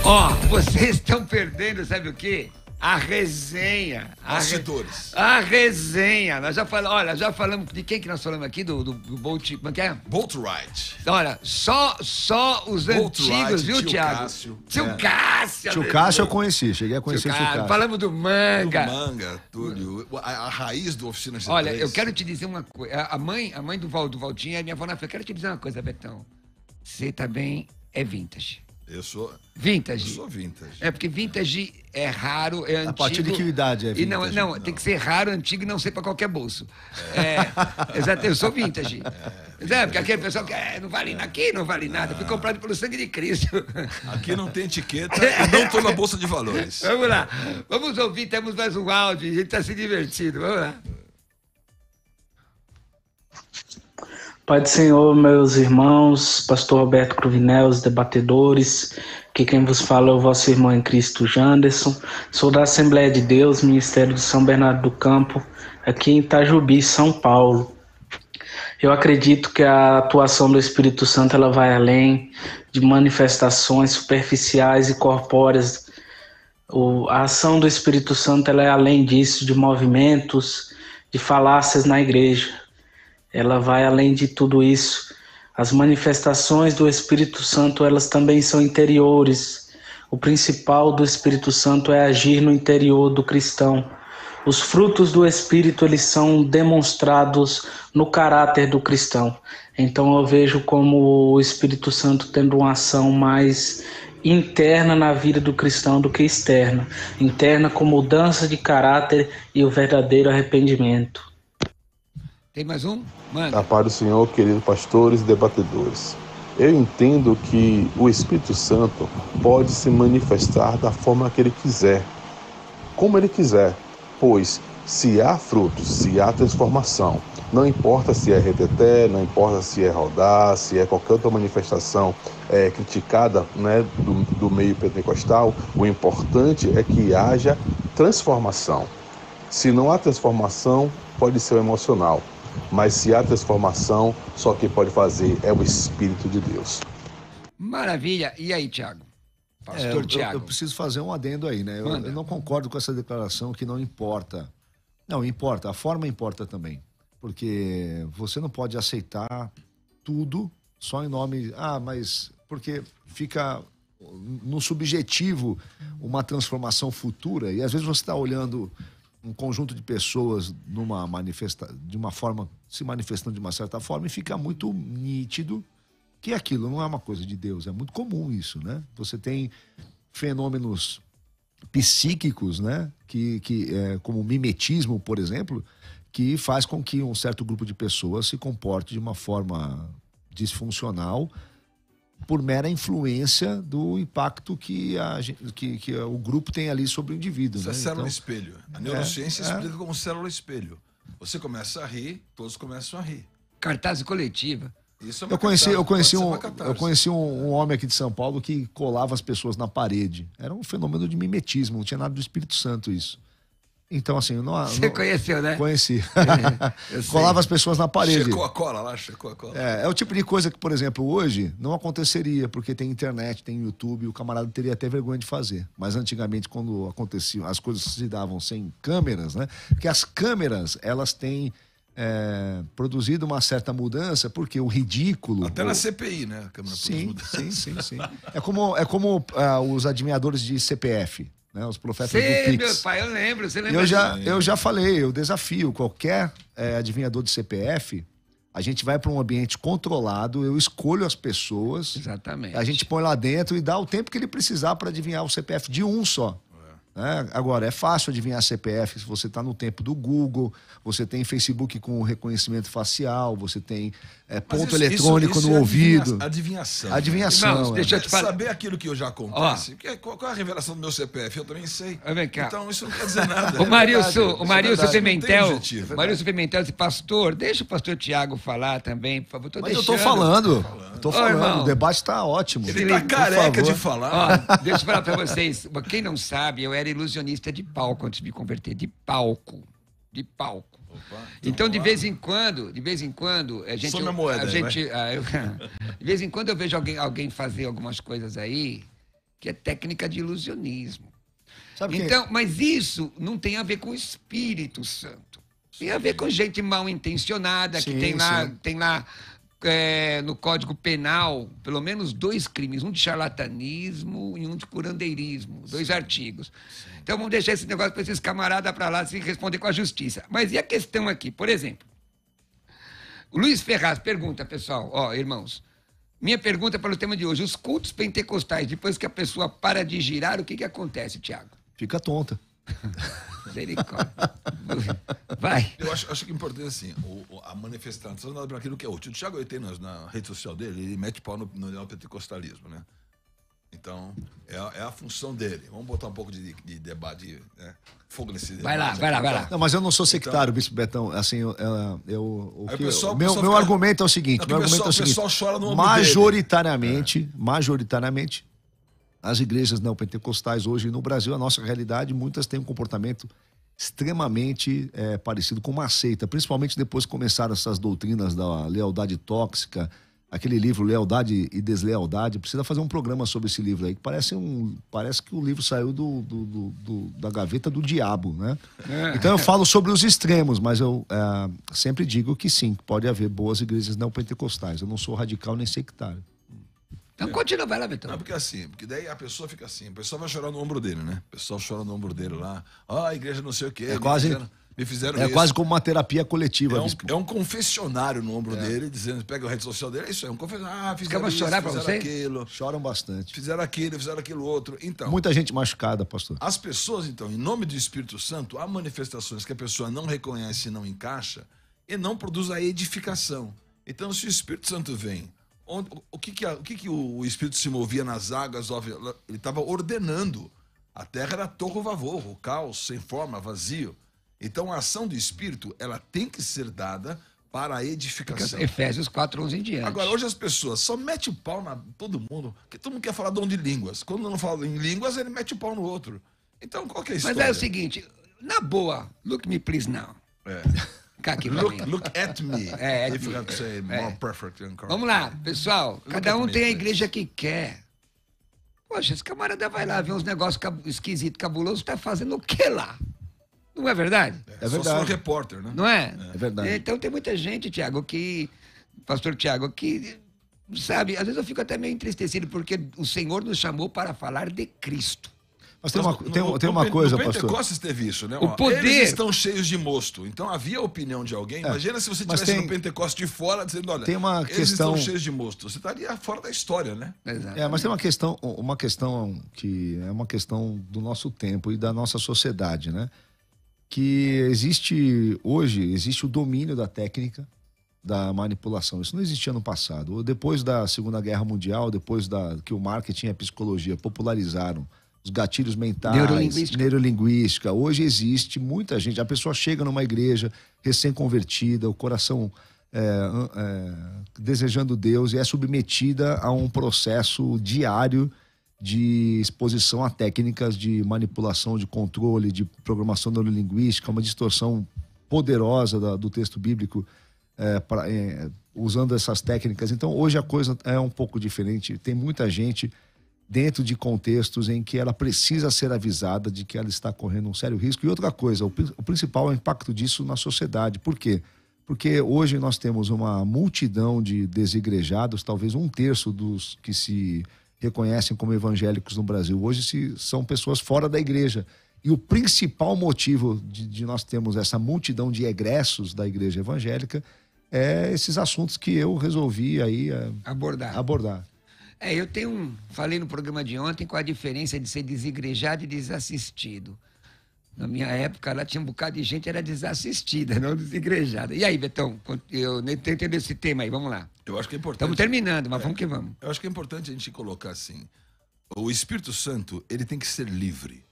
Ó, oh, vocês estão perdendo, sabe o quê? A resenha. Bastidores. A, re... a resenha. Nós já falamos, olha, já falamos de quem que nós falamos aqui? Do, do, do Bolt, como é que é? Bolt Ride. Olha, só, só os Bolt antigos, Ride, viu, tio Thiago? Cássio. Tio é. Cássio. Tio Cássio eu conheci, cheguei a conhecer tio, Cássio. tio Cássio. Falamos do manga. Do manga, Túlio. A, a raiz do Oficina 3 Olha, eu quero te dizer uma coisa. A mãe, a mãe do, Val, do Valdinha, é minha avó na frente, quero te dizer uma coisa, Betão. Você também é vintage. Eu sou. Vintage. Eu sou vintage. É porque vintage é raro, é antigo. A partir de que idade é vintage? E não, é- não, não. tem que ser raro, antigo e não ser para qualquer bolso. É. é. exato, eu sou vintage. É, é porque aquele pessoal que é, não vale aqui, não vale nada. Fui ah. comprado pelo sangue de Cristo. Aqui não tem etiqueta e não estou na Bolsa de Valores. Vamos lá. Vamos ouvir, temos mais um áudio, a gente está se divertindo. Vamos lá. Pai do Senhor, meus irmãos, pastor Roberto Cruvinel, os debatedores, que quem vos fala é o vosso irmão em Cristo Janderson, sou da Assembleia de Deus, Ministério de São Bernardo do Campo, aqui em Itajubi, São Paulo. Eu acredito que a atuação do Espírito Santo ela vai além de manifestações superficiais e corpóreas. O, a ação do Espírito Santo ela é além disso, de movimentos, de falácias na igreja ela vai além de tudo isso. As manifestações do Espírito Santo, elas também são interiores. O principal do Espírito Santo é agir no interior do cristão. Os frutos do Espírito, eles são demonstrados no caráter do cristão. Então eu vejo como o Espírito Santo tendo uma ação mais interna na vida do cristão do que externa. Interna com mudança de caráter e o verdadeiro arrependimento. Tem mais um? Manda. A paz do Senhor, queridos pastores e debatedores. Eu entendo que o Espírito Santo pode se manifestar da forma que ele quiser, como ele quiser, pois se há frutos, se há transformação, não importa se é reteté, não importa se é rodar, se é qualquer outra manifestação é, criticada né, do, do meio pentecostal, o importante é que haja transformação. Se não há transformação, pode ser emocional. Mas se há transformação, só quem pode fazer é o Espírito de Deus. Maravilha. E aí, Tiago? Pastor é, Tiago. Eu, eu, preciso fazer um adendo aí, né? Eu, eu, não concordo com essa declaração que não importa. Não, importa. A forma importa também. Porque você não pode aceitar tudo só em nome. Ah, mas. Porque fica no subjetivo uma transformação futura e às vezes você está olhando um conjunto de pessoas numa manifesta de uma forma se manifestando de uma certa forma e fica muito nítido que aquilo não é uma coisa de Deus é muito comum isso né você tem fenômenos psíquicos né que, que é, como mimetismo por exemplo que faz com que um certo grupo de pessoas se comporte de uma forma disfuncional por mera influência do impacto que, a, que, que o grupo tem ali sobre o indivíduo. Isso é né? é célula então, espelho. A é, neurociência é, explica é. como célula espelho. Você começa a rir, todos começam a rir. Cartaz coletiva. Isso é eu conheci, catarse, eu conheci, um, eu conheci um, um, homem aqui de São Paulo que colava as pessoas na parede. Era um fenômeno de mimetismo, não tinha nada do Espírito Santo isso. Então, assim, não, Você não... conheceu, né? Conheci. É, Colava as pessoas na parede. Checou a cola lá, checou a cola. É, é o tipo de coisa que, por exemplo, hoje não aconteceria, porque tem internet, tem YouTube, o camarada teria até vergonha de fazer. Mas antigamente, quando acontecia as coisas se davam sem câmeras, né? Porque as câmeras, elas têm. É, produzido uma certa mudança, porque o ridículo. Até na CPI, né? A Câmara sim, sim, sim, sim. É como, é como uh, os admiradores de CPF. Né, os profetas Sim, do Pix. meu pai, eu lembro, você lembra? Eu já, eu já falei, eu desafio qualquer é, adivinhador de CPF. A gente vai para um ambiente controlado, eu escolho as pessoas. Exatamente. A gente põe lá dentro e dá o tempo que ele precisar para adivinhar o CPF de um só. Né? Agora, é fácil adivinhar CPF se você está no tempo do Google, você tem Facebook com reconhecimento facial, você tem é, ponto isso, eletrônico isso, isso no é ouvido. Adivinhação. Né? Adivinhação. Não, deixa eu é te falar. Saber aquilo que eu já acontece. Ó, é, qual, qual, é a revelação do meu CPF? Eu também sei. Vem cá. Então, isso não quer dizer nada. o Marilson, é o Pimentel. o né? Marilson Pimentel disse, pastor, deixa o pastor Tiago falar também, por favor. Tô Mas deixando. eu estou falando. Estou falando. Ô, o debate está ótimo. Ele está careca de falar. Ó, deixa eu falar para vocês. Quem não sabe, eu era era ilusionista de palco antes de me converter, de palco. De palco. Opa, então, então, de vez em quando, de vez em quando, a gente. Sou na moeda, a né? gente, a, ah, eu, De vez em quando eu vejo alguém, alguém fazer algumas coisas aí que é técnica de ilusionismo. Sabe é? então, que... mas isso não tem a ver com o Espírito Santo. Tem a ver com gente mal intencionada, sim, que tem lá, tem lá é, no Código Penal pelo menos dois crimes, um de charlatanismo e um de curandeirismo, dois Sim. artigos. Sim. Então vamos deixar esse negócio para esses camaradas para lá se responder com a justiça. Mas e a questão aqui, por exemplo? O Luiz Ferraz pergunta, pessoal, ó, irmãos, minha pergunta para o tema de hoje, os cultos pentecostais, depois que a pessoa para de girar, o que, que acontece, Tiago? Fica tonta. Misericórdia. Vai. Eu acho, acho que é importante, assim, o, a manifestação nada para aquilo que é útil. O Tiago Oitena, na rede social dele, ele mete pau no, no neopentecostalismo, né? Então, é a, é a, função dele. Vamos botar um pouco de, de debate, né? fogo nesse debate. Vai lá, vai lá, vai lá. Não, mas eu não sou então- sectário, então, Bispo Betão. Assim, eu, eu, o, que, pessoal, meu, meu fica... argumento é o seguinte. meu pessoal, argumento é o, o Majoritariamente, é. majoritariamente, as igrejas neopentecostais hoje no Brasil, a nossa realidade, muitas têm um comportamento extremamente é, parecido com uma seita, principalmente depois que começaram essas doutrinas da lealdade tóxica, aquele livro Lealdade e Deslealdade. Precisa fazer um programa sobre esse livro aí, que parece, um, parece que o livro saiu do, do, do, do da gaveta do diabo, né? É. Então eu falo sobre os extremos, mas eu é, sempre digo que sim, pode haver boas igrejas não pentecostais. Eu não sou radical nem sectário. Então é. continua, vai lá, então. Não, porque é assim, porque daí a pessoa fica assim, o pessoal vai chorar no ombro dele, né? O pessoal chora no ombro dele lá. Ah, a igreja não sei o quê. É quase. Fizeram, me fizeram É isso. quase como uma terapia coletiva. É um, é um confessionário no ombro é. dele, dizendo, pega a rede social dele, é isso, é um confessionário. Ah, fizeram isso, chorar fizeram você? aquilo. Choram bastante. Fizeram aquilo, fizeram aquilo outro. Então. Muita gente machucada, pastor. As pessoas, então, em nome do Espírito Santo, há manifestações que a pessoa não reconhece e não encaixa e não produz a edificação. Então, se o Espírito Santo vem Onde, o, que que a, o que, que o Espírito se movia nas águas? Ele estava ordenando. A terra era vavor, o caos, sem forma, vazio. Então a ação do Espírito, ela tem que ser dada para a edificação. Efésios 4, 11 em diante. Agora, hoje as pessoas só mete o pau na todo mundo, porque todo mundo quer falar dom de línguas. Quando não fala em línguas, ele mete o pau no outro. Então, qual que é a história? Mas é o seguinte, na boa, look me please now. É. look, look at me. É, é if you to say é. more perfect correct. Vamos lá, pessoal. Cada um tem a igreja que quer. Poxa, esse camarada vai lá ver uns negócios esquisitos, cabuloso, tá fazendo o que lá? Não é verdade? É, é verdade. Só repórter, né? Não é? é? É verdade. Então tem muita gente, Tiago, que. Pastor Tiago, que. Sabe, às vezes eu fico até meio entristecido, porque o Senhor nos chamou para falar de Cristo. Mas tem uma, tem, no, tem uma no, coisa, no Pentecostes teve isso, né? O Ó, poder... Eles estão cheios de mosto. Então havia a opinião de alguém. É. Imagina se você estivesse tem... no Pentecostes de fora dizendo, olha, tem uma eles questão... estão cheios de mosto. Você estaria fora da história, né? Exatamente. É, mas tem uma questão, uma questão que é uma questão do nosso tempo e da nossa sociedade, né? Que existe hoje, existe o domínio da técnica, da manipulação. Isso não existia no passado. Depois da Segunda Guerra Mundial, depois da que o marketing e a psicologia popularizaram os gatilhos mentais, neurolinguística. neurolinguística. Hoje existe muita gente. A pessoa chega numa igreja recém-convertida, o coração é, é, desejando Deus e é submetida a um processo diário de exposição a técnicas de manipulação, de controle, de programação neurolinguística, uma distorção poderosa da, do texto bíblico é, pra, é, usando essas técnicas. Então, hoje a coisa é um pouco diferente. Tem muita gente dentro de contextos em que ela precisa ser avisada de que ela está correndo um sério risco. E outra coisa, o, o principal é o impacto disso na sociedade. Por quê? Porque hoje nós temos uma multidão de desigrejados, talvez um terço dos que se reconhecem como evangélicos no Brasil hoje se, são pessoas fora da igreja. E o principal motivo de, de nós termos essa multidão de egressos da igreja evangélica é esses assuntos que eu resolvi aí eh, abordar. abordar. É, eu tenho um. Falei no programa de ontem com a diferença de ser desigrejado e desassistido. Na minha época, lá tinha um bocado de gente, era desassistida, não desigrejada. E aí, Betão, eu nem tô entendendo esse tema aí, vamos lá. Eu acho que é importante. Estamos terminando, mas é, vamos que é. vamos. Eu acho que é importante a gente colocar assim: o Espírito Santo, ele tem que ser livre.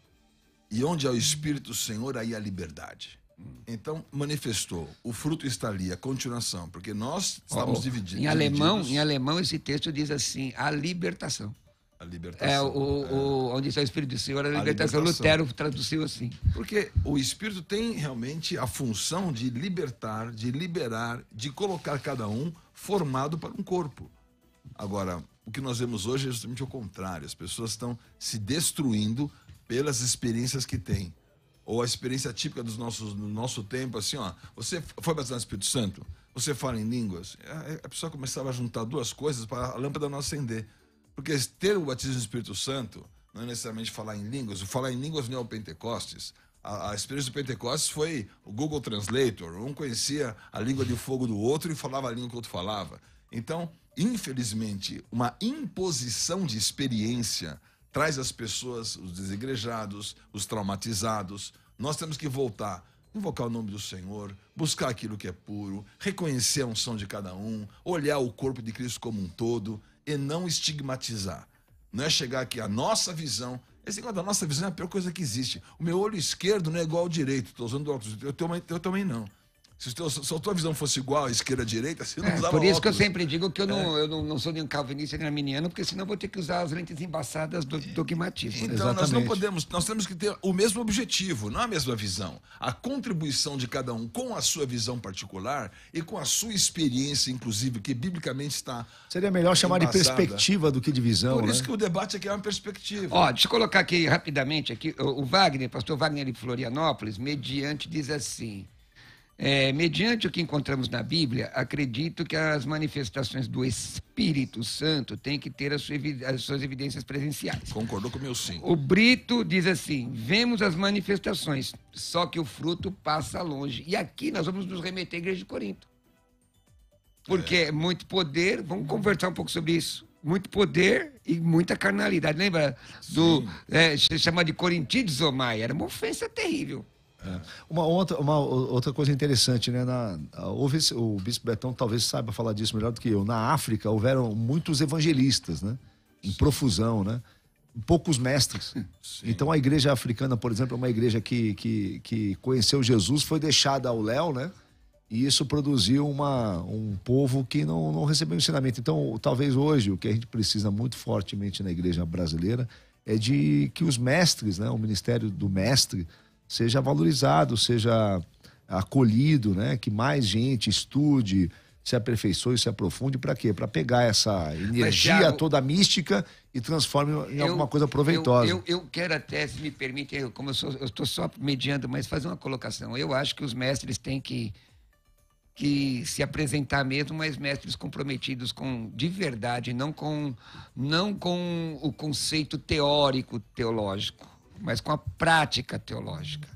E onde há o Espírito Senhor, aí há liberdade. Então, manifestou. O fruto está ali, a continuação, porque nós estamos oh, divididos. Em alemão, em alemão, esse texto diz assim: a libertação. A é, libertação. É, o, é. o onde está o Espírito do Senhor, a libertação. a libertação. Lutero traduziu assim. Porque o Espírito tem realmente a função de libertar, de liberar, de colocar cada um formado para um corpo. Agora, o que nós vemos hoje é justamente o contrário. As pessoas estão se destruindo pelas experiências que têm ou a experiência típica dos nossos, do nosso tempo, assim, ó, você foi batizado no Espírito Santo? Você fala em línguas? A, é, é, a pessoa começava a juntar duas coisas para a lâmpada não acender. Porque ter o batismo no Espírito Santo não é necessariamente falar em línguas. O falar em línguas não é o Pentecostes. A, a experiência do Pentecostes foi o Google Translator. Um conhecia a língua de fogo do outro e falava a língua que o outro falava. Então, infelizmente, uma imposição de experiência traz as pessoas, os desigrejados, os traumatizados. Nós temos que voltar, invocar o nome do Senhor, buscar aquilo que é puro, reconhecer a unção de cada um, olhar o corpo de Cristo como um todo e não estigmatizar. Não é chegar aqui a nossa visão. Esse negócio da nossa visão é a pior coisa que existe. O meu olho esquerdo não é igual ao direito. Estou usando óculos. Eu também, eu também não. Se, teu, se a tua visão fosse igual, esquerda-direita, você não é, usava Por isso óculos. que eu sempre digo que eu não, é. eu não, não sou nenhum calvinista nem arminiano, porque senão eu vou ter que usar as lentes embaçadas do dogmatismo. Então, Exatamente. nós não podemos, nós temos que ter o mesmo objetivo, não a mesma visão. A contribuição de cada um com a sua visão particular e com a sua experiência, inclusive, que biblicamente está. Seria melhor chamar de perspectiva do que de visão. Por né? isso que o debate aqui é uma perspectiva. Ó, deixa eu colocar aqui rapidamente aqui, o Wagner, pastor Wagner de Florianópolis, mediante, diz assim. É, mediante o que encontramos na Bíblia, acredito que as manifestações do Espírito Santo têm que ter as, suas evidências presenciais. Concordou com o meu sim. O Brito diz assim: vemos as manifestações, só que o fruto passa longe. E aqui nós vamos nos remeter à igreja de Corinto. Porque é. muito poder, vamos conversar um pouco sobre isso. Muito poder e muita carnalidade. Lembra do. É, chama de corintides, Omai? Era uma ofensa terrível. É. Uma, outra, uma outra coisa interessante, né? Na, houve, o Bispo Betão talvez saiba falar disso melhor do que eu. Na África houveram muitos evangelistas, né? Em Sim. profusão, né? Poucos mestres. Sim. Então a igreja africana, por exemplo, é uma igreja que, que, que conheceu Jesus, foi deixada ao léu, né? E isso produziu uma, um povo que não, não recebeu ensinamento. Então, talvez hoje, o que a gente precisa muito fortemente na igreja brasileira é de que os mestres, né, o ministério do mestre, seja valorizado, seja acolhido, né? Que mais gente estude, se aperfeiçoe, se aprofunde para quê? Para pegar essa energia Mas, toda mística e transforme em eu, alguma coisa proveitosa. Eu, eu, eu, quero até, se me permite, eu, como eu estou só mediando, mas fazer uma colocação. Eu acho que os mestres têm que, que se apresentar mesmo, mas mestres comprometidos com de verdade, não com, não com o conceito teórico, teológico mas com a prática teológica.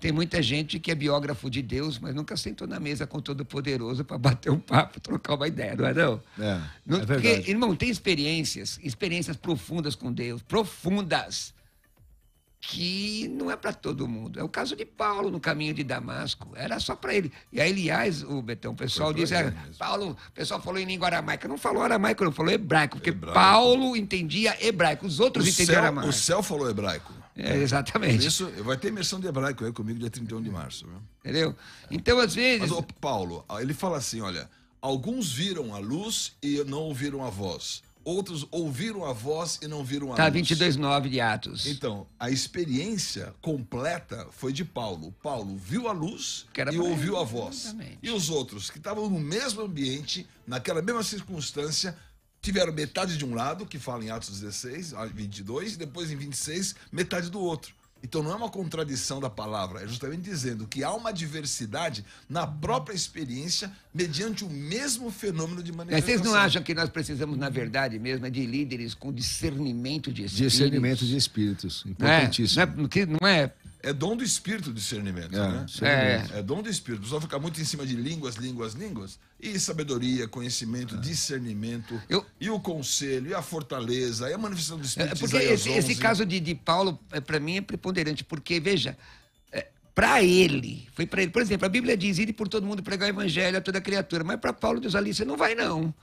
tem muita gente que é biógrafo de Deus, mas nunca sentou na mesa com o Todo-Poderoso para bater um papo, trocar uma ideia, não é não? É, é não é Porque, irmão, tem experiências, experiências profundas com Deus, profundas, que não é para todo mundo. É o caso de Paulo no caminho de Damasco, era só para ele. E aí, aliás, o Betão, o pessoal diz, é, Paulo, o pessoal falou em língua aramaica, não falou aramaico, não falou hebraico, porque hebraico. Paulo entendia hebraico, os outros o entendiam céu, aramaico. O céu falou hebraico. É, é, exatamente. Por isso, vai ter imersão de hebraico aí comigo dia 31 de março. Viu? Entendeu? Então, às vezes. Mas, ó, Paulo, ele fala assim: olha, alguns viram a luz e não ouviram a voz. Outros ouviram a voz e não viram a tá, luz. Está 22,9 de Atos. Então, a experiência completa foi de Paulo. Paulo viu a luz e ouviu a voz. Exatamente. E os outros que estavam no mesmo ambiente, naquela mesma circunstância, tiveram metade de um lado, que fala em Atos 16, 22, e depois em 26, metade do outro. Então não é uma contradição da palavra, é justamente dizendo que há uma diversidade na própria experiência mediante o mesmo fenômeno de manifestação. Mas vocês não acham que nós precisamos, na verdade mesmo, é de líderes com discernimento de espíritos? Discernimento de espíritos, é? importantíssimo. Não é, não é, não é é dom do espírito discernimento, é, né? Discernimento. É. é dom do espírito. Só ficar muito em cima de línguas, línguas, línguas. E sabedoria, conhecimento, é. discernimento, Eu... e o conselho, e a fortaleza, e a manifestação do é, espírito. É, porque esse, 11, esse, caso de, de Paulo, é, para mim, é preponderante, porque, veja, é, para ele, foi para ele. Por exemplo, a Bíblia diz: ir por todo mundo pregar o evangelho a toda criatura. Mas para Paulo, Deus ali, você não vai, não.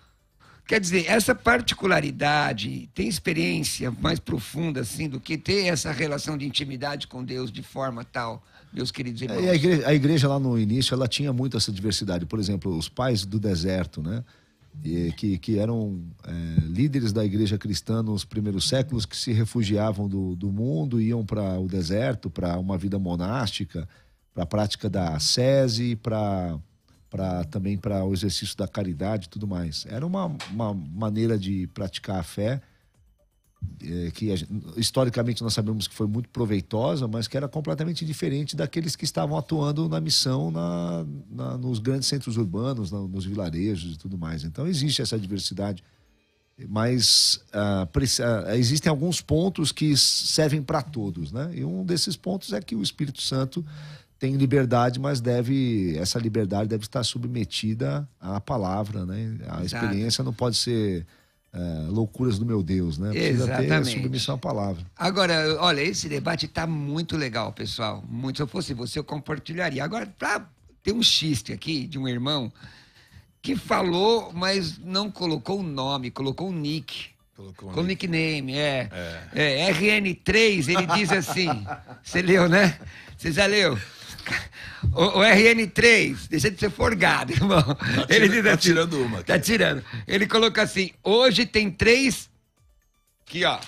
Quer dizer, essa particularidade, tem experiência mais profunda assim do que ter essa relação de intimidade com Deus de forma tal, meus queridos é, irmãos. É, a, igreja, a, igreja, lá no início, ela tinha muito essa diversidade. Por exemplo, os pais do deserto, né? E, que, que eram é, líderes da igreja cristã nos primeiros séculos, que se refugiavam do, do mundo, iam para o deserto, para uma vida monástica, para a prática da sese, para para também para o exercício da caridade e tudo mais. Era uma, uma maneira de praticar a fé é, que historicamente nós sabemos que foi muito proveitosa, mas que era completamente diferente daqueles que estavam atuando na missão na, na nos grandes centros urbanos, na, nos vilarejos e tudo mais. Então existe essa diversidade, mas ah, ah, existem alguns pontos que servem para todos, né? E um desses pontos é que o Espírito Santo tem liberdade, mas deve essa liberdade deve estar submetida à palavra, né? A experiência não pode ser é, loucuras do meu Deus, né? Precisa Exatamente. ter submissão à palavra. Agora, olha, esse debate está muito legal, pessoal. Muito, se eu fosse você, eu compartilharia. Agora, pra, tem um xiste aqui de um irmão que falou, mas não colocou o nome, colocou o nick. Colocou com nickname, é. é. é. RN3, ele diz assim. Você leu, né? Você já leu? O, o, RN3, deixa de ser forgado, irmão. Tá, tá ele tira, diz tá assim, tá tirando uma. Aqui. Tá tirando. Ele coloca assim: hoje tem três. Aqui, ó.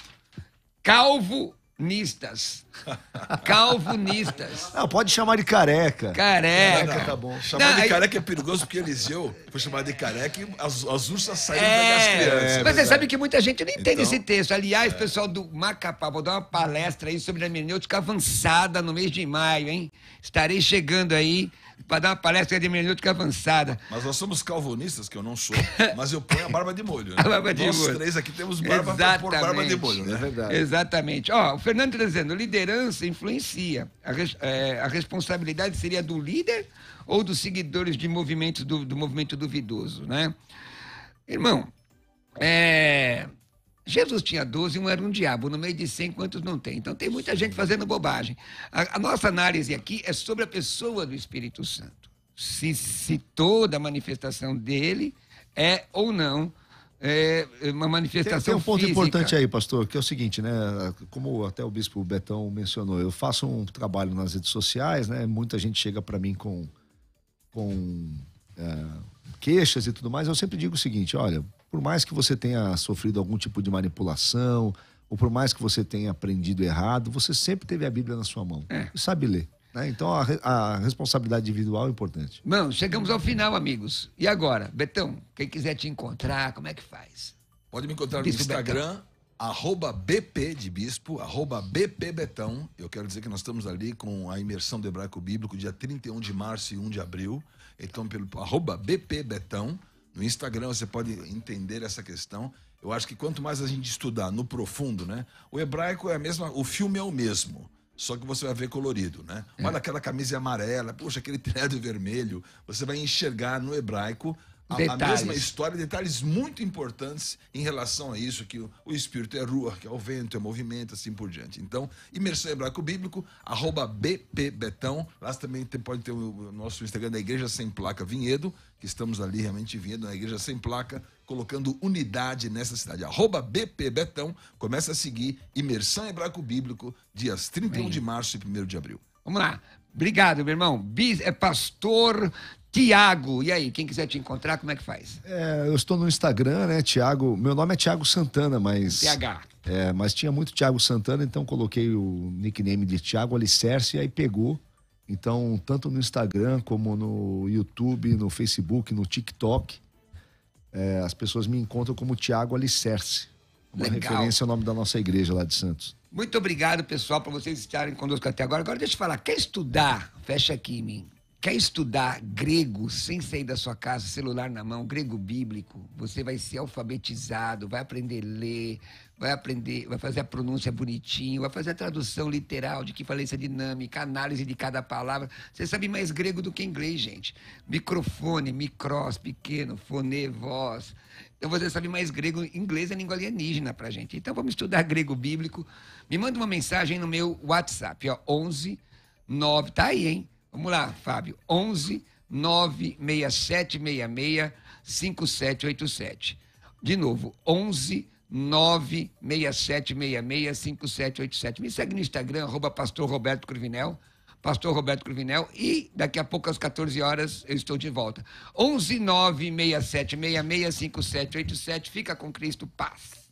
Calvo Nistas. Calvunistas. Não, pode chamar de careca. Careca. Careca, Tá bom. Chamar de careca é perigoso porque Eliseu foi chamado de careca e as, as ursas saíram é, das crianças. É, mas você sabe que muita gente não entende então, esse texto. Aliás, é. pessoal do Macapá, vou dar uma palestra aí sobre a hermenêutica avançada no mês de maio, hein? Estarei chegando aí para dar uma palestra de minuto é avançada. Mas nós somos calvonistas, que eu não sou, mas eu ponho a barba de molho. Né? A barba de nós molho. três aqui temos barba por barba de molho, né? É verdade. Exatamente. Ó, o Fernando está dizendo, liderança influencia. A, res, é, a responsabilidade seria do líder ou dos seguidores de movimento do, do movimento duvidoso, né? Irmão, é, Jesus tinha 12 um era um diabo. No meio de 100, quantos não tem? Então tem muita gente fazendo bobagem. A, a nossa análise aqui é sobre a pessoa do Espírito Santo. Se, se toda manifestação dele é ou não é, é uma manifestação tem, tem um ponto física. importante aí, pastor, que é o seguinte, né? Como até o bispo Betão mencionou, eu faço um trabalho nas redes sociais, né? Muita gente chega para mim com com é, queixas e tudo mais. Eu sempre digo o seguinte, olha, por mais que você tenha sofrido algum tipo de manipulação, ou por mais que você tenha aprendido errado, você sempre teve a Bíblia na sua mão. É. E sabe ler. Né? Então a, a, responsabilidade individual é importante. Mano, chegamos ao final, amigos. E agora, Betão, quem quiser te encontrar, como é que faz? Pode me encontrar Bispo no Instagram. Betão. Arroba BP de Bispo, arroba BP Betão. Eu quero dizer que nós estamos ali com a imersão do hebraico bíblico, dia 31 de março e 1 de abril. Então, pelo arroba BP Betão. No Instagram você pode entender essa questão. Eu acho que quanto mais a gente estudar no profundo, né? O hebraico é a mesma, o filme é o mesmo. Só que você vai ver colorido, né? É. Olha aquela camisa amarela, poxa, aquele telhado vermelho. Você vai enxergar no hebraico a, a, mesma história, detalhes muito importantes em relação a isso, que o, o espírito é rua, que é o vento, é o movimento, assim por diante. Então, imersão hebraico bíblico, arroba bpbetão, lá também tem, pode ter o, o nosso Instagram da Igreja Sem Placa Vinhedo, que estamos ali realmente Vinhedo na Igreja Sem Placa, colocando unidade nessa cidade. Arroba bpbetão, começa a seguir imersão hebraico bíblico, dias 31 Bem. de março e 1 de abril. Vamos lá. Obrigado, meu irmão. Bis, é pastor Tiago, e aí, quem quiser te encontrar, como é que faz? É, eu estou no Instagram, né, Tiago? Meu nome é Tiago Santana, mas. TH. É, mas tinha muito Tiago Santana, então coloquei o nickname de Tiago Alicerce e aí pegou. Então, tanto no Instagram, como no YouTube, no Facebook, no TikTok, é, as pessoas me encontram como Tiago Alicerce. Uma Legal. referência ao nome da nossa igreja lá de Santos. Muito obrigado, pessoal, por vocês estarem conosco até agora. Agora, deixa eu falar, quer estudar? Fecha aqui em mim Quer estudar grego sem sair da sua casa, celular na mão, grego bíblico? Você vai ser alfabetizado, vai aprender a ler, vai aprender, vai fazer a pronúncia bonitinho, vai fazer a tradução literal de que falência dinâmica, análise de cada palavra. Você sabe mais grego do que inglês, gente. Microfone, micros, pequeno, fone, voz. Então você sabe mais grego, inglês é língua alienígena pra gente. Então vamos estudar grego bíblico. Me manda uma mensagem no meu WhatsApp, ó, 11 9, tá aí, hein? Vamos lá, Fábio. 11 967 66 5787. De novo, 11 967 66 5787. Me segue no Instagram, arroba Pastor Roberto Cruvinel. Pastor Roberto Cruvinel. E daqui a pouco, às 14 horas, eu estou de volta. 11 967 66 5787. Fica com Cristo. Paz.